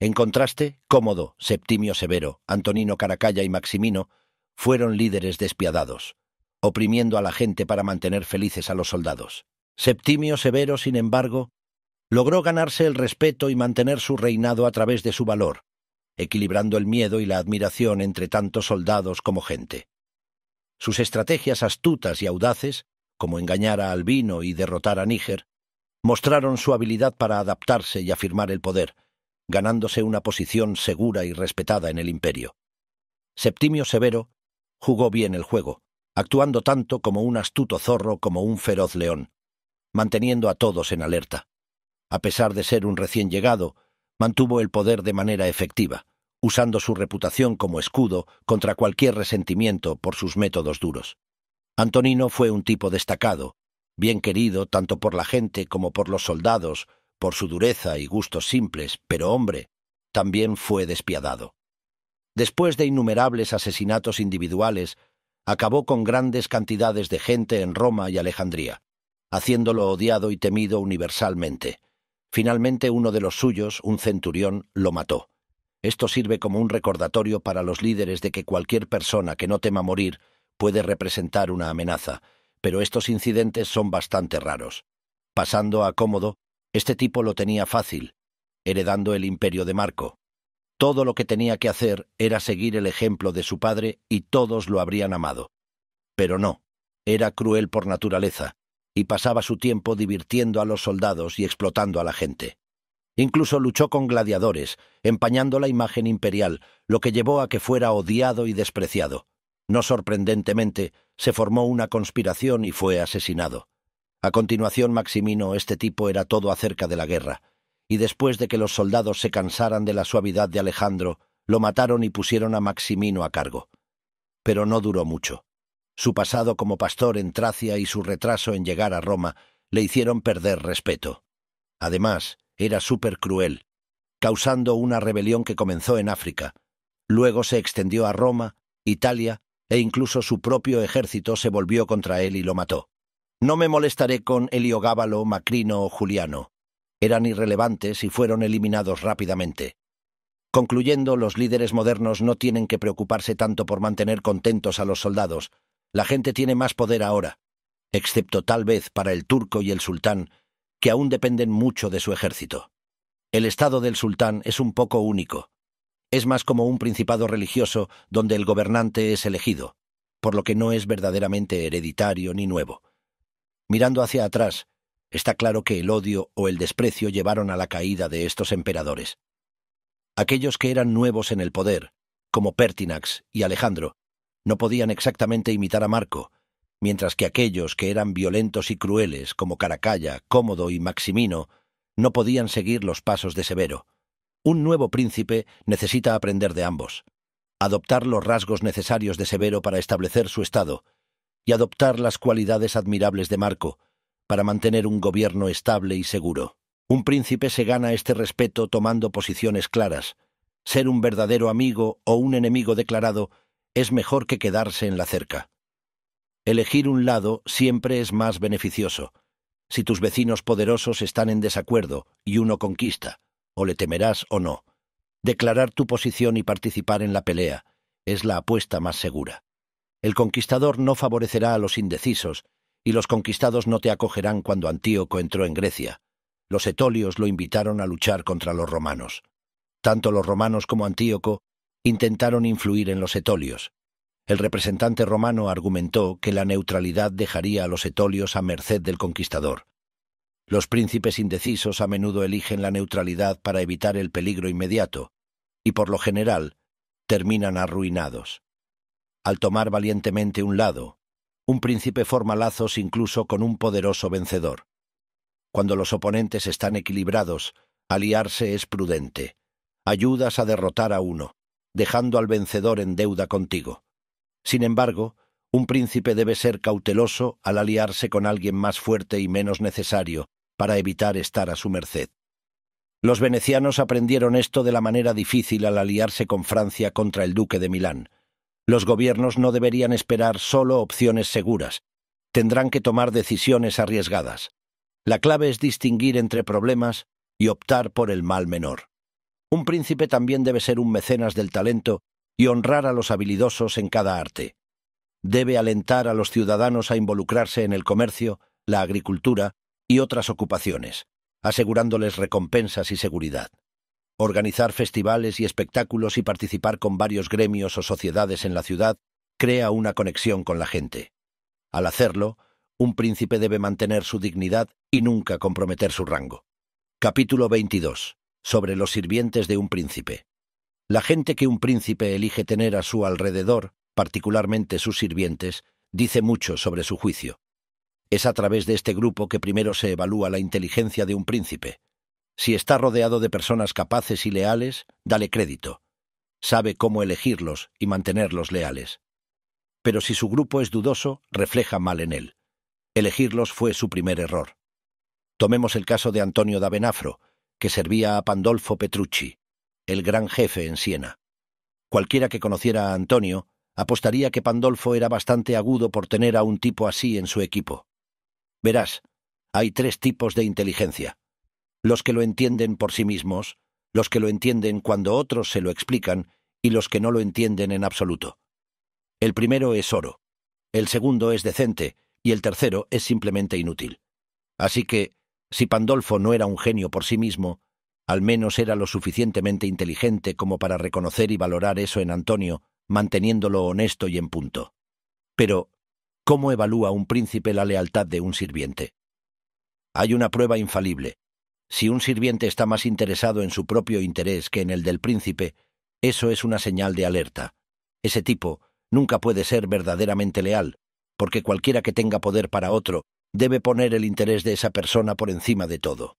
En contraste, Cómodo, Septimio Severo, Antonino Caracalla y Maximino fueron líderes despiadados oprimiendo a la gente para mantener felices a los soldados. Septimio Severo, sin embargo, logró ganarse el respeto y mantener su reinado a través de su valor, equilibrando el miedo y la admiración entre tantos soldados como gente. Sus estrategias astutas y audaces, como engañar a Albino y derrotar a Níger, mostraron su habilidad para adaptarse y afirmar el poder, ganándose una posición segura y respetada en el imperio. Septimio Severo jugó bien el juego, actuando tanto como un astuto zorro como un feroz león, manteniendo a todos en alerta. A pesar de ser un recién llegado, mantuvo el poder de manera efectiva, usando su reputación como escudo contra cualquier resentimiento por sus métodos duros. Antonino fue un tipo destacado, bien querido tanto por la gente como por los soldados, por su dureza y gustos simples, pero hombre, también fue despiadado. Después de innumerables asesinatos individuales, acabó con grandes cantidades de gente en Roma y Alejandría, haciéndolo odiado y temido universalmente. Finalmente uno de los suyos, un centurión, lo mató. Esto sirve como un recordatorio para los líderes de que cualquier persona que no tema morir puede representar una amenaza, pero estos incidentes son bastante raros. Pasando a Cómodo, este tipo lo tenía fácil, heredando el imperio de Marco, todo lo que tenía que hacer era seguir el ejemplo de su padre y todos lo habrían amado. Pero no, era cruel por naturaleza, y pasaba su tiempo divirtiendo a los soldados y explotando a la gente. Incluso luchó con gladiadores, empañando la imagen imperial, lo que llevó a que fuera odiado y despreciado. No sorprendentemente, se formó una conspiración y fue asesinado. A continuación, Maximino, este tipo era todo acerca de la guerra y después de que los soldados se cansaran de la suavidad de Alejandro, lo mataron y pusieron a Maximino a cargo. Pero no duró mucho. Su pasado como pastor en Tracia y su retraso en llegar a Roma le hicieron perder respeto. Además, era súper cruel, causando una rebelión que comenzó en África. Luego se extendió a Roma, Italia, e incluso su propio ejército se volvió contra él y lo mató. No me molestaré con Heliogábalo, Macrino o Juliano eran irrelevantes y fueron eliminados rápidamente. Concluyendo, los líderes modernos no tienen que preocuparse tanto por mantener contentos a los soldados. La gente tiene más poder ahora, excepto tal vez para el turco y el sultán, que aún dependen mucho de su ejército. El estado del sultán es un poco único. Es más como un principado religioso donde el gobernante es elegido, por lo que no es verdaderamente hereditario ni nuevo. Mirando hacia atrás, Está claro que el odio o el desprecio llevaron a la caída de estos emperadores. Aquellos que eran nuevos en el poder, como Pertinax y Alejandro, no podían exactamente imitar a Marco, mientras que aquellos que eran violentos y crueles, como Caracalla, Cómodo y Maximino, no podían seguir los pasos de Severo. Un nuevo príncipe necesita aprender de ambos, adoptar los rasgos necesarios de Severo para establecer su estado, y adoptar las cualidades admirables de Marco, para mantener un gobierno estable y seguro. Un príncipe se gana este respeto tomando posiciones claras. Ser un verdadero amigo o un enemigo declarado es mejor que quedarse en la cerca. Elegir un lado siempre es más beneficioso. Si tus vecinos poderosos están en desacuerdo y uno conquista, o le temerás o no, declarar tu posición y participar en la pelea es la apuesta más segura. El conquistador no favorecerá a los indecisos y los conquistados no te acogerán cuando Antíoco entró en Grecia. Los etolios lo invitaron a luchar contra los romanos. Tanto los romanos como Antíoco intentaron influir en los etolios. El representante romano argumentó que la neutralidad dejaría a los etolios a merced del conquistador. Los príncipes indecisos a menudo eligen la neutralidad para evitar el peligro inmediato, y por lo general terminan arruinados. Al tomar valientemente un lado, un príncipe forma lazos incluso con un poderoso vencedor. Cuando los oponentes están equilibrados, aliarse es prudente. Ayudas a derrotar a uno, dejando al vencedor en deuda contigo. Sin embargo, un príncipe debe ser cauteloso al aliarse con alguien más fuerte y menos necesario, para evitar estar a su merced. Los venecianos aprendieron esto de la manera difícil al aliarse con Francia contra el duque de Milán. Los gobiernos no deberían esperar solo opciones seguras. Tendrán que tomar decisiones arriesgadas. La clave es distinguir entre problemas y optar por el mal menor. Un príncipe también debe ser un mecenas del talento y honrar a los habilidosos en cada arte. Debe alentar a los ciudadanos a involucrarse en el comercio, la agricultura y otras ocupaciones, asegurándoles recompensas y seguridad. Organizar festivales y espectáculos y participar con varios gremios o sociedades en la ciudad crea una conexión con la gente. Al hacerlo, un príncipe debe mantener su dignidad y nunca comprometer su rango. Capítulo 22. Sobre los sirvientes de un príncipe. La gente que un príncipe elige tener a su alrededor, particularmente sus sirvientes, dice mucho sobre su juicio. Es a través de este grupo que primero se evalúa la inteligencia de un príncipe. Si está rodeado de personas capaces y leales, dale crédito. Sabe cómo elegirlos y mantenerlos leales. Pero si su grupo es dudoso, refleja mal en él. Elegirlos fue su primer error. Tomemos el caso de Antonio da Benafro, que servía a Pandolfo Petrucci, el gran jefe en Siena. Cualquiera que conociera a Antonio apostaría que Pandolfo era bastante agudo por tener a un tipo así en su equipo. Verás, hay tres tipos de inteligencia los que lo entienden por sí mismos, los que lo entienden cuando otros se lo explican y los que no lo entienden en absoluto. El primero es oro, el segundo es decente y el tercero es simplemente inútil. Así que, si Pandolfo no era un genio por sí mismo, al menos era lo suficientemente inteligente como para reconocer y valorar eso en Antonio, manteniéndolo honesto y en punto. Pero, ¿cómo evalúa un príncipe la lealtad de un sirviente? Hay una prueba infalible, si un sirviente está más interesado en su propio interés que en el del príncipe, eso es una señal de alerta. Ese tipo nunca puede ser verdaderamente leal, porque cualquiera que tenga poder para otro debe poner el interés de esa persona por encima de todo.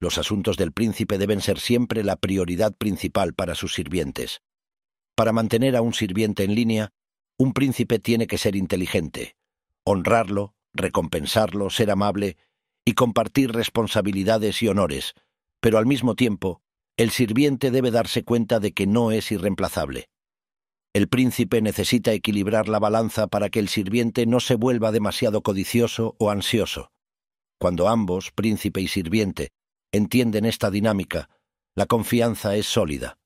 Los asuntos del príncipe deben ser siempre la prioridad principal para sus sirvientes. Para mantener a un sirviente en línea, un príncipe tiene que ser inteligente, honrarlo, recompensarlo, ser amable y compartir responsabilidades y honores, pero al mismo tiempo, el sirviente debe darse cuenta de que no es irreemplazable. El príncipe necesita equilibrar la balanza para que el sirviente no se vuelva demasiado codicioso o ansioso. Cuando ambos, príncipe y sirviente, entienden esta dinámica, la confianza es sólida.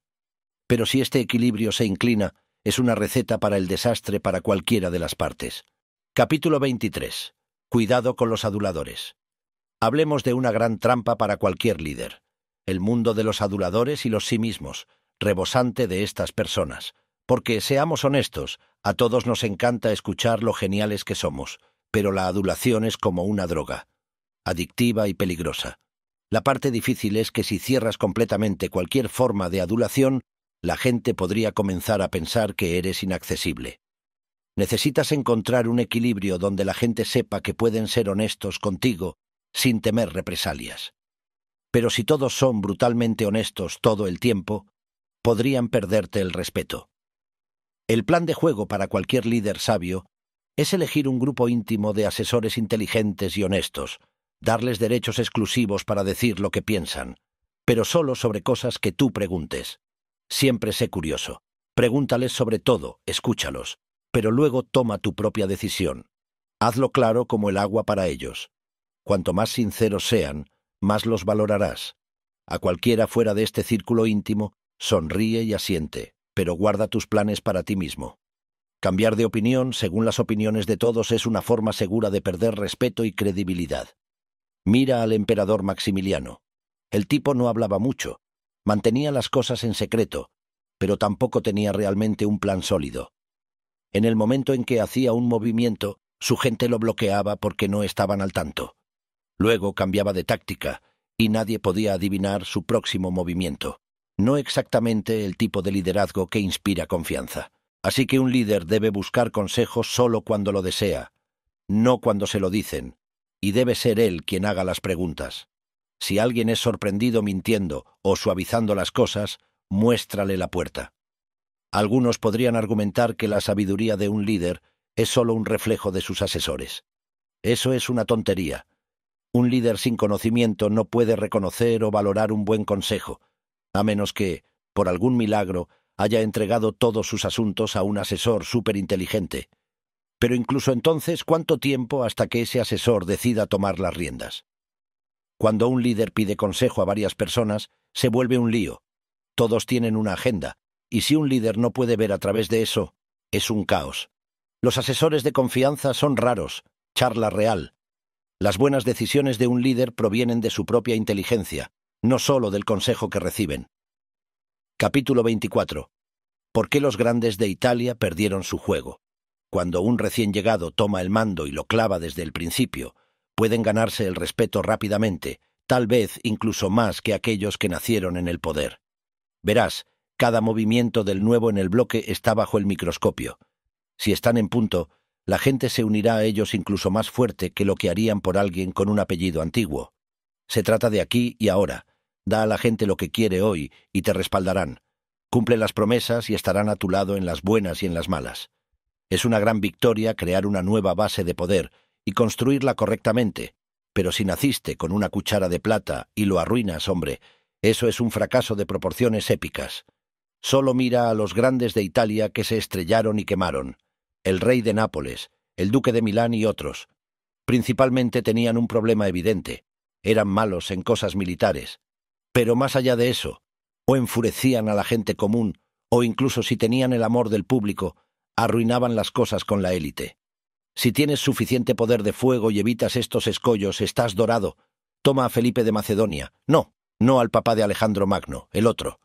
Pero si este equilibrio se inclina, es una receta para el desastre para cualquiera de las partes. Capítulo 23. Cuidado con los aduladores. Hablemos de una gran trampa para cualquier líder, el mundo de los aduladores y los sí mismos, rebosante de estas personas. Porque, seamos honestos, a todos nos encanta escuchar lo geniales que somos, pero la adulación es como una droga, adictiva y peligrosa. La parte difícil es que si cierras completamente cualquier forma de adulación, la gente podría comenzar a pensar que eres inaccesible. Necesitas encontrar un equilibrio donde la gente sepa que pueden ser honestos contigo sin temer represalias. Pero si todos son brutalmente honestos todo el tiempo, podrían perderte el respeto. El plan de juego para cualquier líder sabio es elegir un grupo íntimo de asesores inteligentes y honestos, darles derechos exclusivos para decir lo que piensan, pero solo sobre cosas que tú preguntes. Siempre sé curioso. Pregúntales sobre todo, escúchalos, pero luego toma tu propia decisión. Hazlo claro como el agua para ellos. Cuanto más sinceros sean, más los valorarás. A cualquiera fuera de este círculo íntimo, sonríe y asiente, pero guarda tus planes para ti mismo. Cambiar de opinión según las opiniones de todos es una forma segura de perder respeto y credibilidad. Mira al emperador Maximiliano. El tipo no hablaba mucho, mantenía las cosas en secreto, pero tampoco tenía realmente un plan sólido. En el momento en que hacía un movimiento, su gente lo bloqueaba porque no estaban al tanto. Luego cambiaba de táctica, y nadie podía adivinar su próximo movimiento. No exactamente el tipo de liderazgo que inspira confianza. Así que un líder debe buscar consejos solo cuando lo desea, no cuando se lo dicen, y debe ser él quien haga las preguntas. Si alguien es sorprendido mintiendo o suavizando las cosas, muéstrale la puerta. Algunos podrían argumentar que la sabiduría de un líder es solo un reflejo de sus asesores. Eso es una tontería. Un líder sin conocimiento no puede reconocer o valorar un buen consejo, a menos que, por algún milagro, haya entregado todos sus asuntos a un asesor inteligente. Pero incluso entonces, ¿cuánto tiempo hasta que ese asesor decida tomar las riendas? Cuando un líder pide consejo a varias personas, se vuelve un lío. Todos tienen una agenda, y si un líder no puede ver a través de eso, es un caos. Los asesores de confianza son raros, charla real, las buenas decisiones de un líder provienen de su propia inteligencia, no sólo del consejo que reciben. Capítulo 24. ¿Por qué los grandes de Italia perdieron su juego? Cuando un recién llegado toma el mando y lo clava desde el principio, pueden ganarse el respeto rápidamente, tal vez incluso más que aquellos que nacieron en el poder. Verás, cada movimiento del nuevo en el bloque está bajo el microscopio. Si están en punto, la gente se unirá a ellos incluso más fuerte que lo que harían por alguien con un apellido antiguo. Se trata de aquí y ahora. Da a la gente lo que quiere hoy y te respaldarán. Cumple las promesas y estarán a tu lado en las buenas y en las malas. Es una gran victoria crear una nueva base de poder y construirla correctamente, pero si naciste con una cuchara de plata y lo arruinas, hombre, eso es un fracaso de proporciones épicas. Solo mira a los grandes de Italia que se estrellaron y quemaron el rey de Nápoles, el duque de Milán y otros. Principalmente tenían un problema evidente, eran malos en cosas militares. Pero más allá de eso, o enfurecían a la gente común, o incluso si tenían el amor del público, arruinaban las cosas con la élite. Si tienes suficiente poder de fuego y evitas estos escollos, estás dorado. Toma a Felipe de Macedonia. No, no al papá de Alejandro Magno, el otro.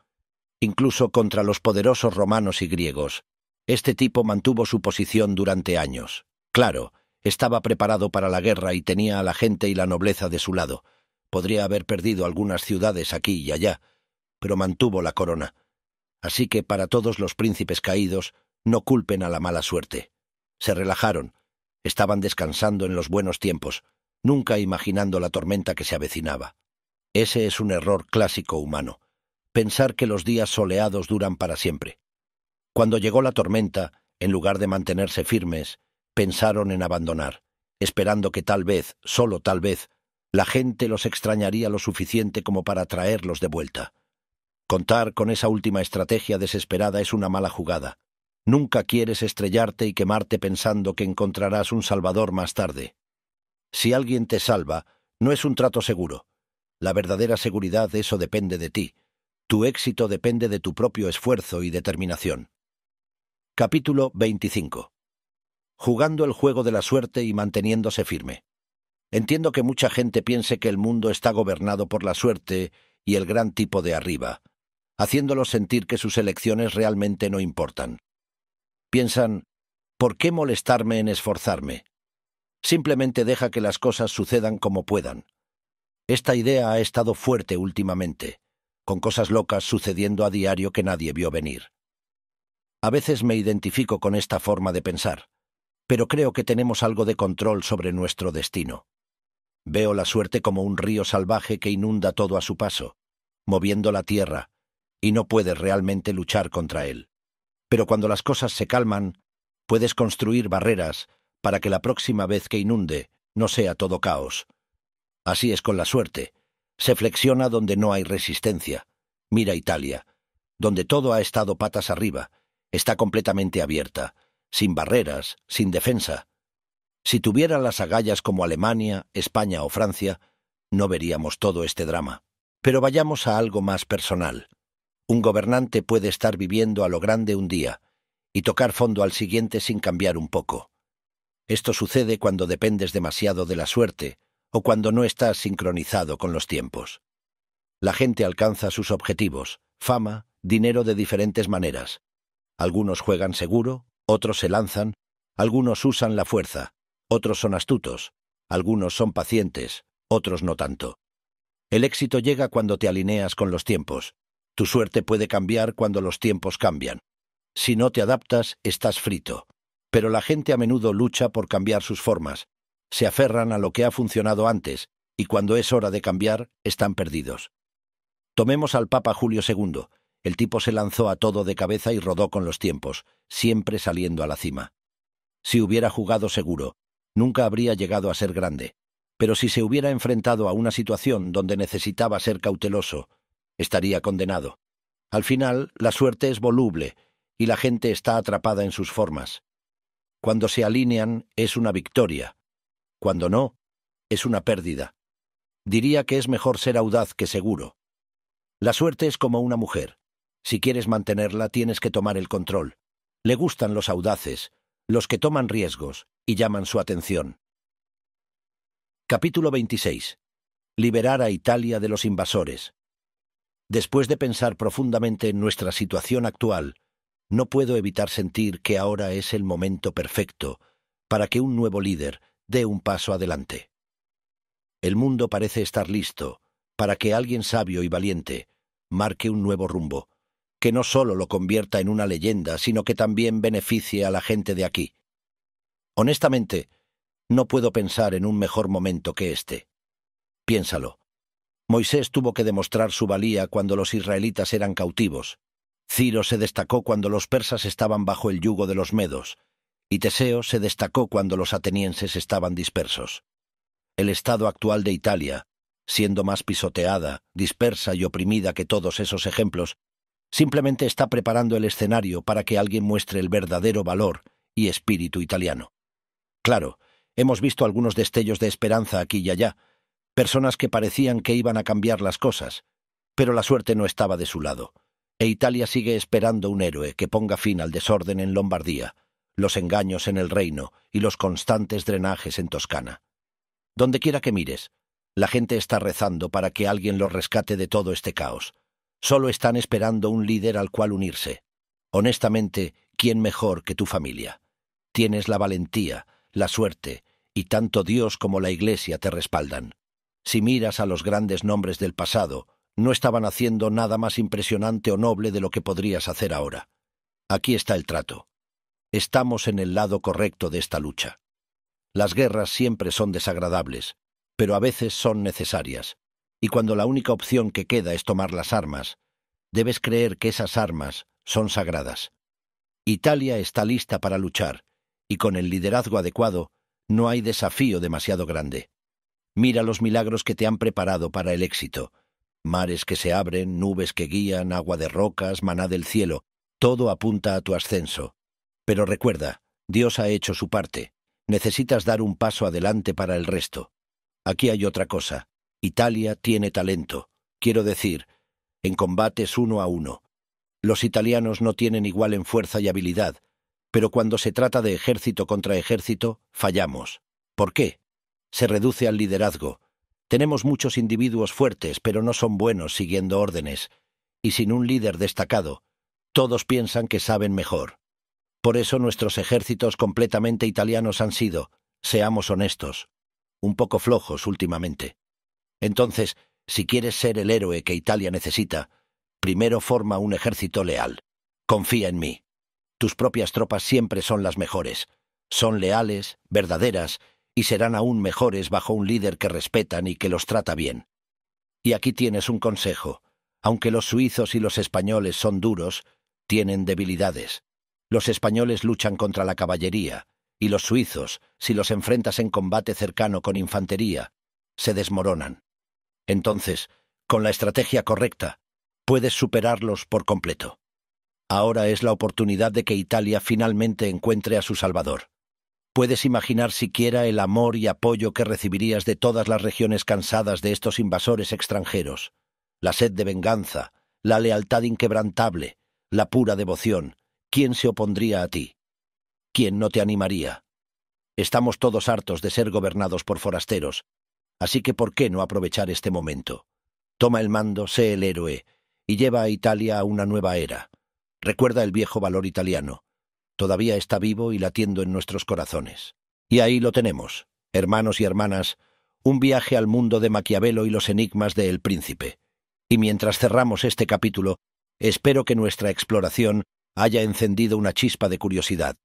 Incluso contra los poderosos romanos y griegos, este tipo mantuvo su posición durante años. Claro, estaba preparado para la guerra y tenía a la gente y la nobleza de su lado. Podría haber perdido algunas ciudades aquí y allá, pero mantuvo la corona. Así que para todos los príncipes caídos, no culpen a la mala suerte. Se relajaron, estaban descansando en los buenos tiempos, nunca imaginando la tormenta que se avecinaba. Ese es un error clásico humano, pensar que los días soleados duran para siempre. Cuando llegó la tormenta, en lugar de mantenerse firmes, pensaron en abandonar, esperando que tal vez, solo tal vez, la gente los extrañaría lo suficiente como para traerlos de vuelta. Contar con esa última estrategia desesperada es una mala jugada. Nunca quieres estrellarte y quemarte pensando que encontrarás un salvador más tarde. Si alguien te salva, no es un trato seguro. La verdadera seguridad eso depende de ti. Tu éxito depende de tu propio esfuerzo y determinación. Capítulo 25. Jugando el juego de la suerte y manteniéndose firme. Entiendo que mucha gente piense que el mundo está gobernado por la suerte y el gran tipo de arriba, haciéndolos sentir que sus elecciones realmente no importan. Piensan, ¿por qué molestarme en esforzarme? Simplemente deja que las cosas sucedan como puedan. Esta idea ha estado fuerte últimamente, con cosas locas sucediendo a diario que nadie vio venir. A veces me identifico con esta forma de pensar, pero creo que tenemos algo de control sobre nuestro destino. Veo la suerte como un río salvaje que inunda todo a su paso, moviendo la tierra, y no puedes realmente luchar contra él. Pero cuando las cosas se calman, puedes construir barreras para que la próxima vez que inunde no sea todo caos. Así es con la suerte. Se flexiona donde no hay resistencia. Mira Italia, donde todo ha estado patas arriba Está completamente abierta, sin barreras, sin defensa. Si tuviera las agallas como Alemania, España o Francia, no veríamos todo este drama. Pero vayamos a algo más personal. Un gobernante puede estar viviendo a lo grande un día y tocar fondo al siguiente sin cambiar un poco. Esto sucede cuando dependes demasiado de la suerte o cuando no estás sincronizado con los tiempos. La gente alcanza sus objetivos, fama, dinero de diferentes maneras, algunos juegan seguro, otros se lanzan, algunos usan la fuerza, otros son astutos, algunos son pacientes, otros no tanto. El éxito llega cuando te alineas con los tiempos. Tu suerte puede cambiar cuando los tiempos cambian. Si no te adaptas, estás frito. Pero la gente a menudo lucha por cambiar sus formas. Se aferran a lo que ha funcionado antes, y cuando es hora de cambiar, están perdidos. Tomemos al Papa Julio II. El tipo se lanzó a todo de cabeza y rodó con los tiempos, siempre saliendo a la cima. Si hubiera jugado seguro, nunca habría llegado a ser grande, pero si se hubiera enfrentado a una situación donde necesitaba ser cauteloso, estaría condenado. Al final, la suerte es voluble y la gente está atrapada en sus formas. Cuando se alinean, es una victoria. Cuando no, es una pérdida. Diría que es mejor ser audaz que seguro. La suerte es como una mujer. Si quieres mantenerla, tienes que tomar el control. Le gustan los audaces, los que toman riesgos y llaman su atención. Capítulo 26. Liberar a Italia de los invasores. Después de pensar profundamente en nuestra situación actual, no puedo evitar sentir que ahora es el momento perfecto para que un nuevo líder dé un paso adelante. El mundo parece estar listo para que alguien sabio y valiente marque un nuevo rumbo que no solo lo convierta en una leyenda, sino que también beneficie a la gente de aquí. Honestamente, no puedo pensar en un mejor momento que este. Piénsalo. Moisés tuvo que demostrar su valía cuando los israelitas eran cautivos. Ciro se destacó cuando los persas estaban bajo el yugo de los medos, y Teseo se destacó cuando los atenienses estaban dispersos. El estado actual de Italia, siendo más pisoteada, dispersa y oprimida que todos esos ejemplos, Simplemente está preparando el escenario para que alguien muestre el verdadero valor y espíritu italiano. Claro, hemos visto algunos destellos de esperanza aquí y allá, personas que parecían que iban a cambiar las cosas, pero la suerte no estaba de su lado, e Italia sigue esperando un héroe que ponga fin al desorden en Lombardía, los engaños en el reino y los constantes drenajes en Toscana. Donde quiera que mires, la gente está rezando para que alguien los rescate de todo este caos, Solo están esperando un líder al cual unirse. Honestamente, ¿quién mejor que tu familia? Tienes la valentía, la suerte, y tanto Dios como la Iglesia te respaldan. Si miras a los grandes nombres del pasado, no estaban haciendo nada más impresionante o noble de lo que podrías hacer ahora. Aquí está el trato. Estamos en el lado correcto de esta lucha. Las guerras siempre son desagradables, pero a veces son necesarias, y cuando la única opción que queda es tomar las armas, debes creer que esas armas son sagradas. Italia está lista para luchar, y con el liderazgo adecuado, no hay desafío demasiado grande. Mira los milagros que te han preparado para el éxito. Mares que se abren, nubes que guían, agua de rocas, maná del cielo, todo apunta a tu ascenso. Pero recuerda, Dios ha hecho su parte. Necesitas dar un paso adelante para el resto. Aquí hay otra cosa. Italia tiene talento, quiero decir, en combates uno a uno. Los italianos no tienen igual en fuerza y habilidad, pero cuando se trata de ejército contra ejército, fallamos. ¿Por qué? Se reduce al liderazgo. Tenemos muchos individuos fuertes, pero no son buenos siguiendo órdenes, y sin un líder destacado, todos piensan que saben mejor. Por eso nuestros ejércitos completamente italianos han sido, seamos honestos, un poco flojos últimamente. Entonces, si quieres ser el héroe que Italia necesita, primero forma un ejército leal. Confía en mí. Tus propias tropas siempre son las mejores. Son leales, verdaderas, y serán aún mejores bajo un líder que respetan y que los trata bien. Y aquí tienes un consejo. Aunque los suizos y los españoles son duros, tienen debilidades. Los españoles luchan contra la caballería, y los suizos, si los enfrentas en combate cercano con infantería, se desmoronan. Entonces, con la estrategia correcta, puedes superarlos por completo. Ahora es la oportunidad de que Italia finalmente encuentre a su Salvador. ¿Puedes imaginar siquiera el amor y apoyo que recibirías de todas las regiones cansadas de estos invasores extranjeros? La sed de venganza, la lealtad inquebrantable, la pura devoción. ¿Quién se opondría a ti? ¿Quién no te animaría? Estamos todos hartos de ser gobernados por forasteros, Así que ¿por qué no aprovechar este momento? Toma el mando, sé el héroe, y lleva a Italia a una nueva era. Recuerda el viejo valor italiano. Todavía está vivo y latiendo en nuestros corazones. Y ahí lo tenemos, hermanos y hermanas, un viaje al mundo de Maquiavelo y los enigmas de El Príncipe. Y mientras cerramos este capítulo, espero que nuestra exploración haya encendido una chispa de curiosidad,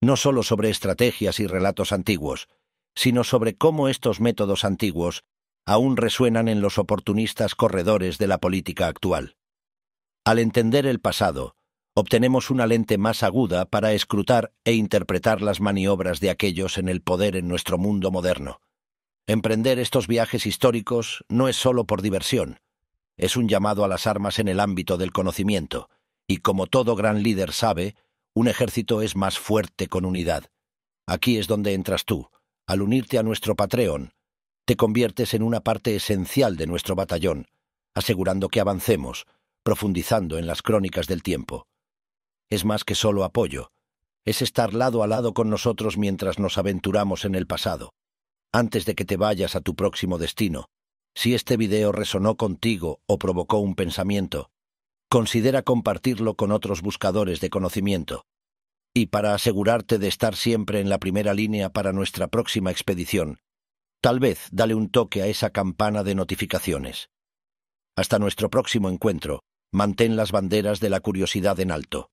no solo sobre estrategias y relatos antiguos, sino sobre cómo estos métodos antiguos aún resuenan en los oportunistas corredores de la política actual. Al entender el pasado, obtenemos una lente más aguda para escrutar e interpretar las maniobras de aquellos en el poder en nuestro mundo moderno. Emprender estos viajes históricos no es sólo por diversión, es un llamado a las armas en el ámbito del conocimiento, y como todo gran líder sabe, un ejército es más fuerte con unidad. Aquí es donde entras tú, al unirte a nuestro Patreon, te conviertes en una parte esencial de nuestro batallón, asegurando que avancemos, profundizando en las crónicas del tiempo. Es más que solo apoyo, es estar lado a lado con nosotros mientras nos aventuramos en el pasado, antes de que te vayas a tu próximo destino. Si este video resonó contigo o provocó un pensamiento, considera compartirlo con otros buscadores de conocimiento y para asegurarte de estar siempre en la primera línea para nuestra próxima expedición. Tal vez dale un toque a esa campana de notificaciones. Hasta nuestro próximo encuentro, mantén las banderas de la curiosidad en alto.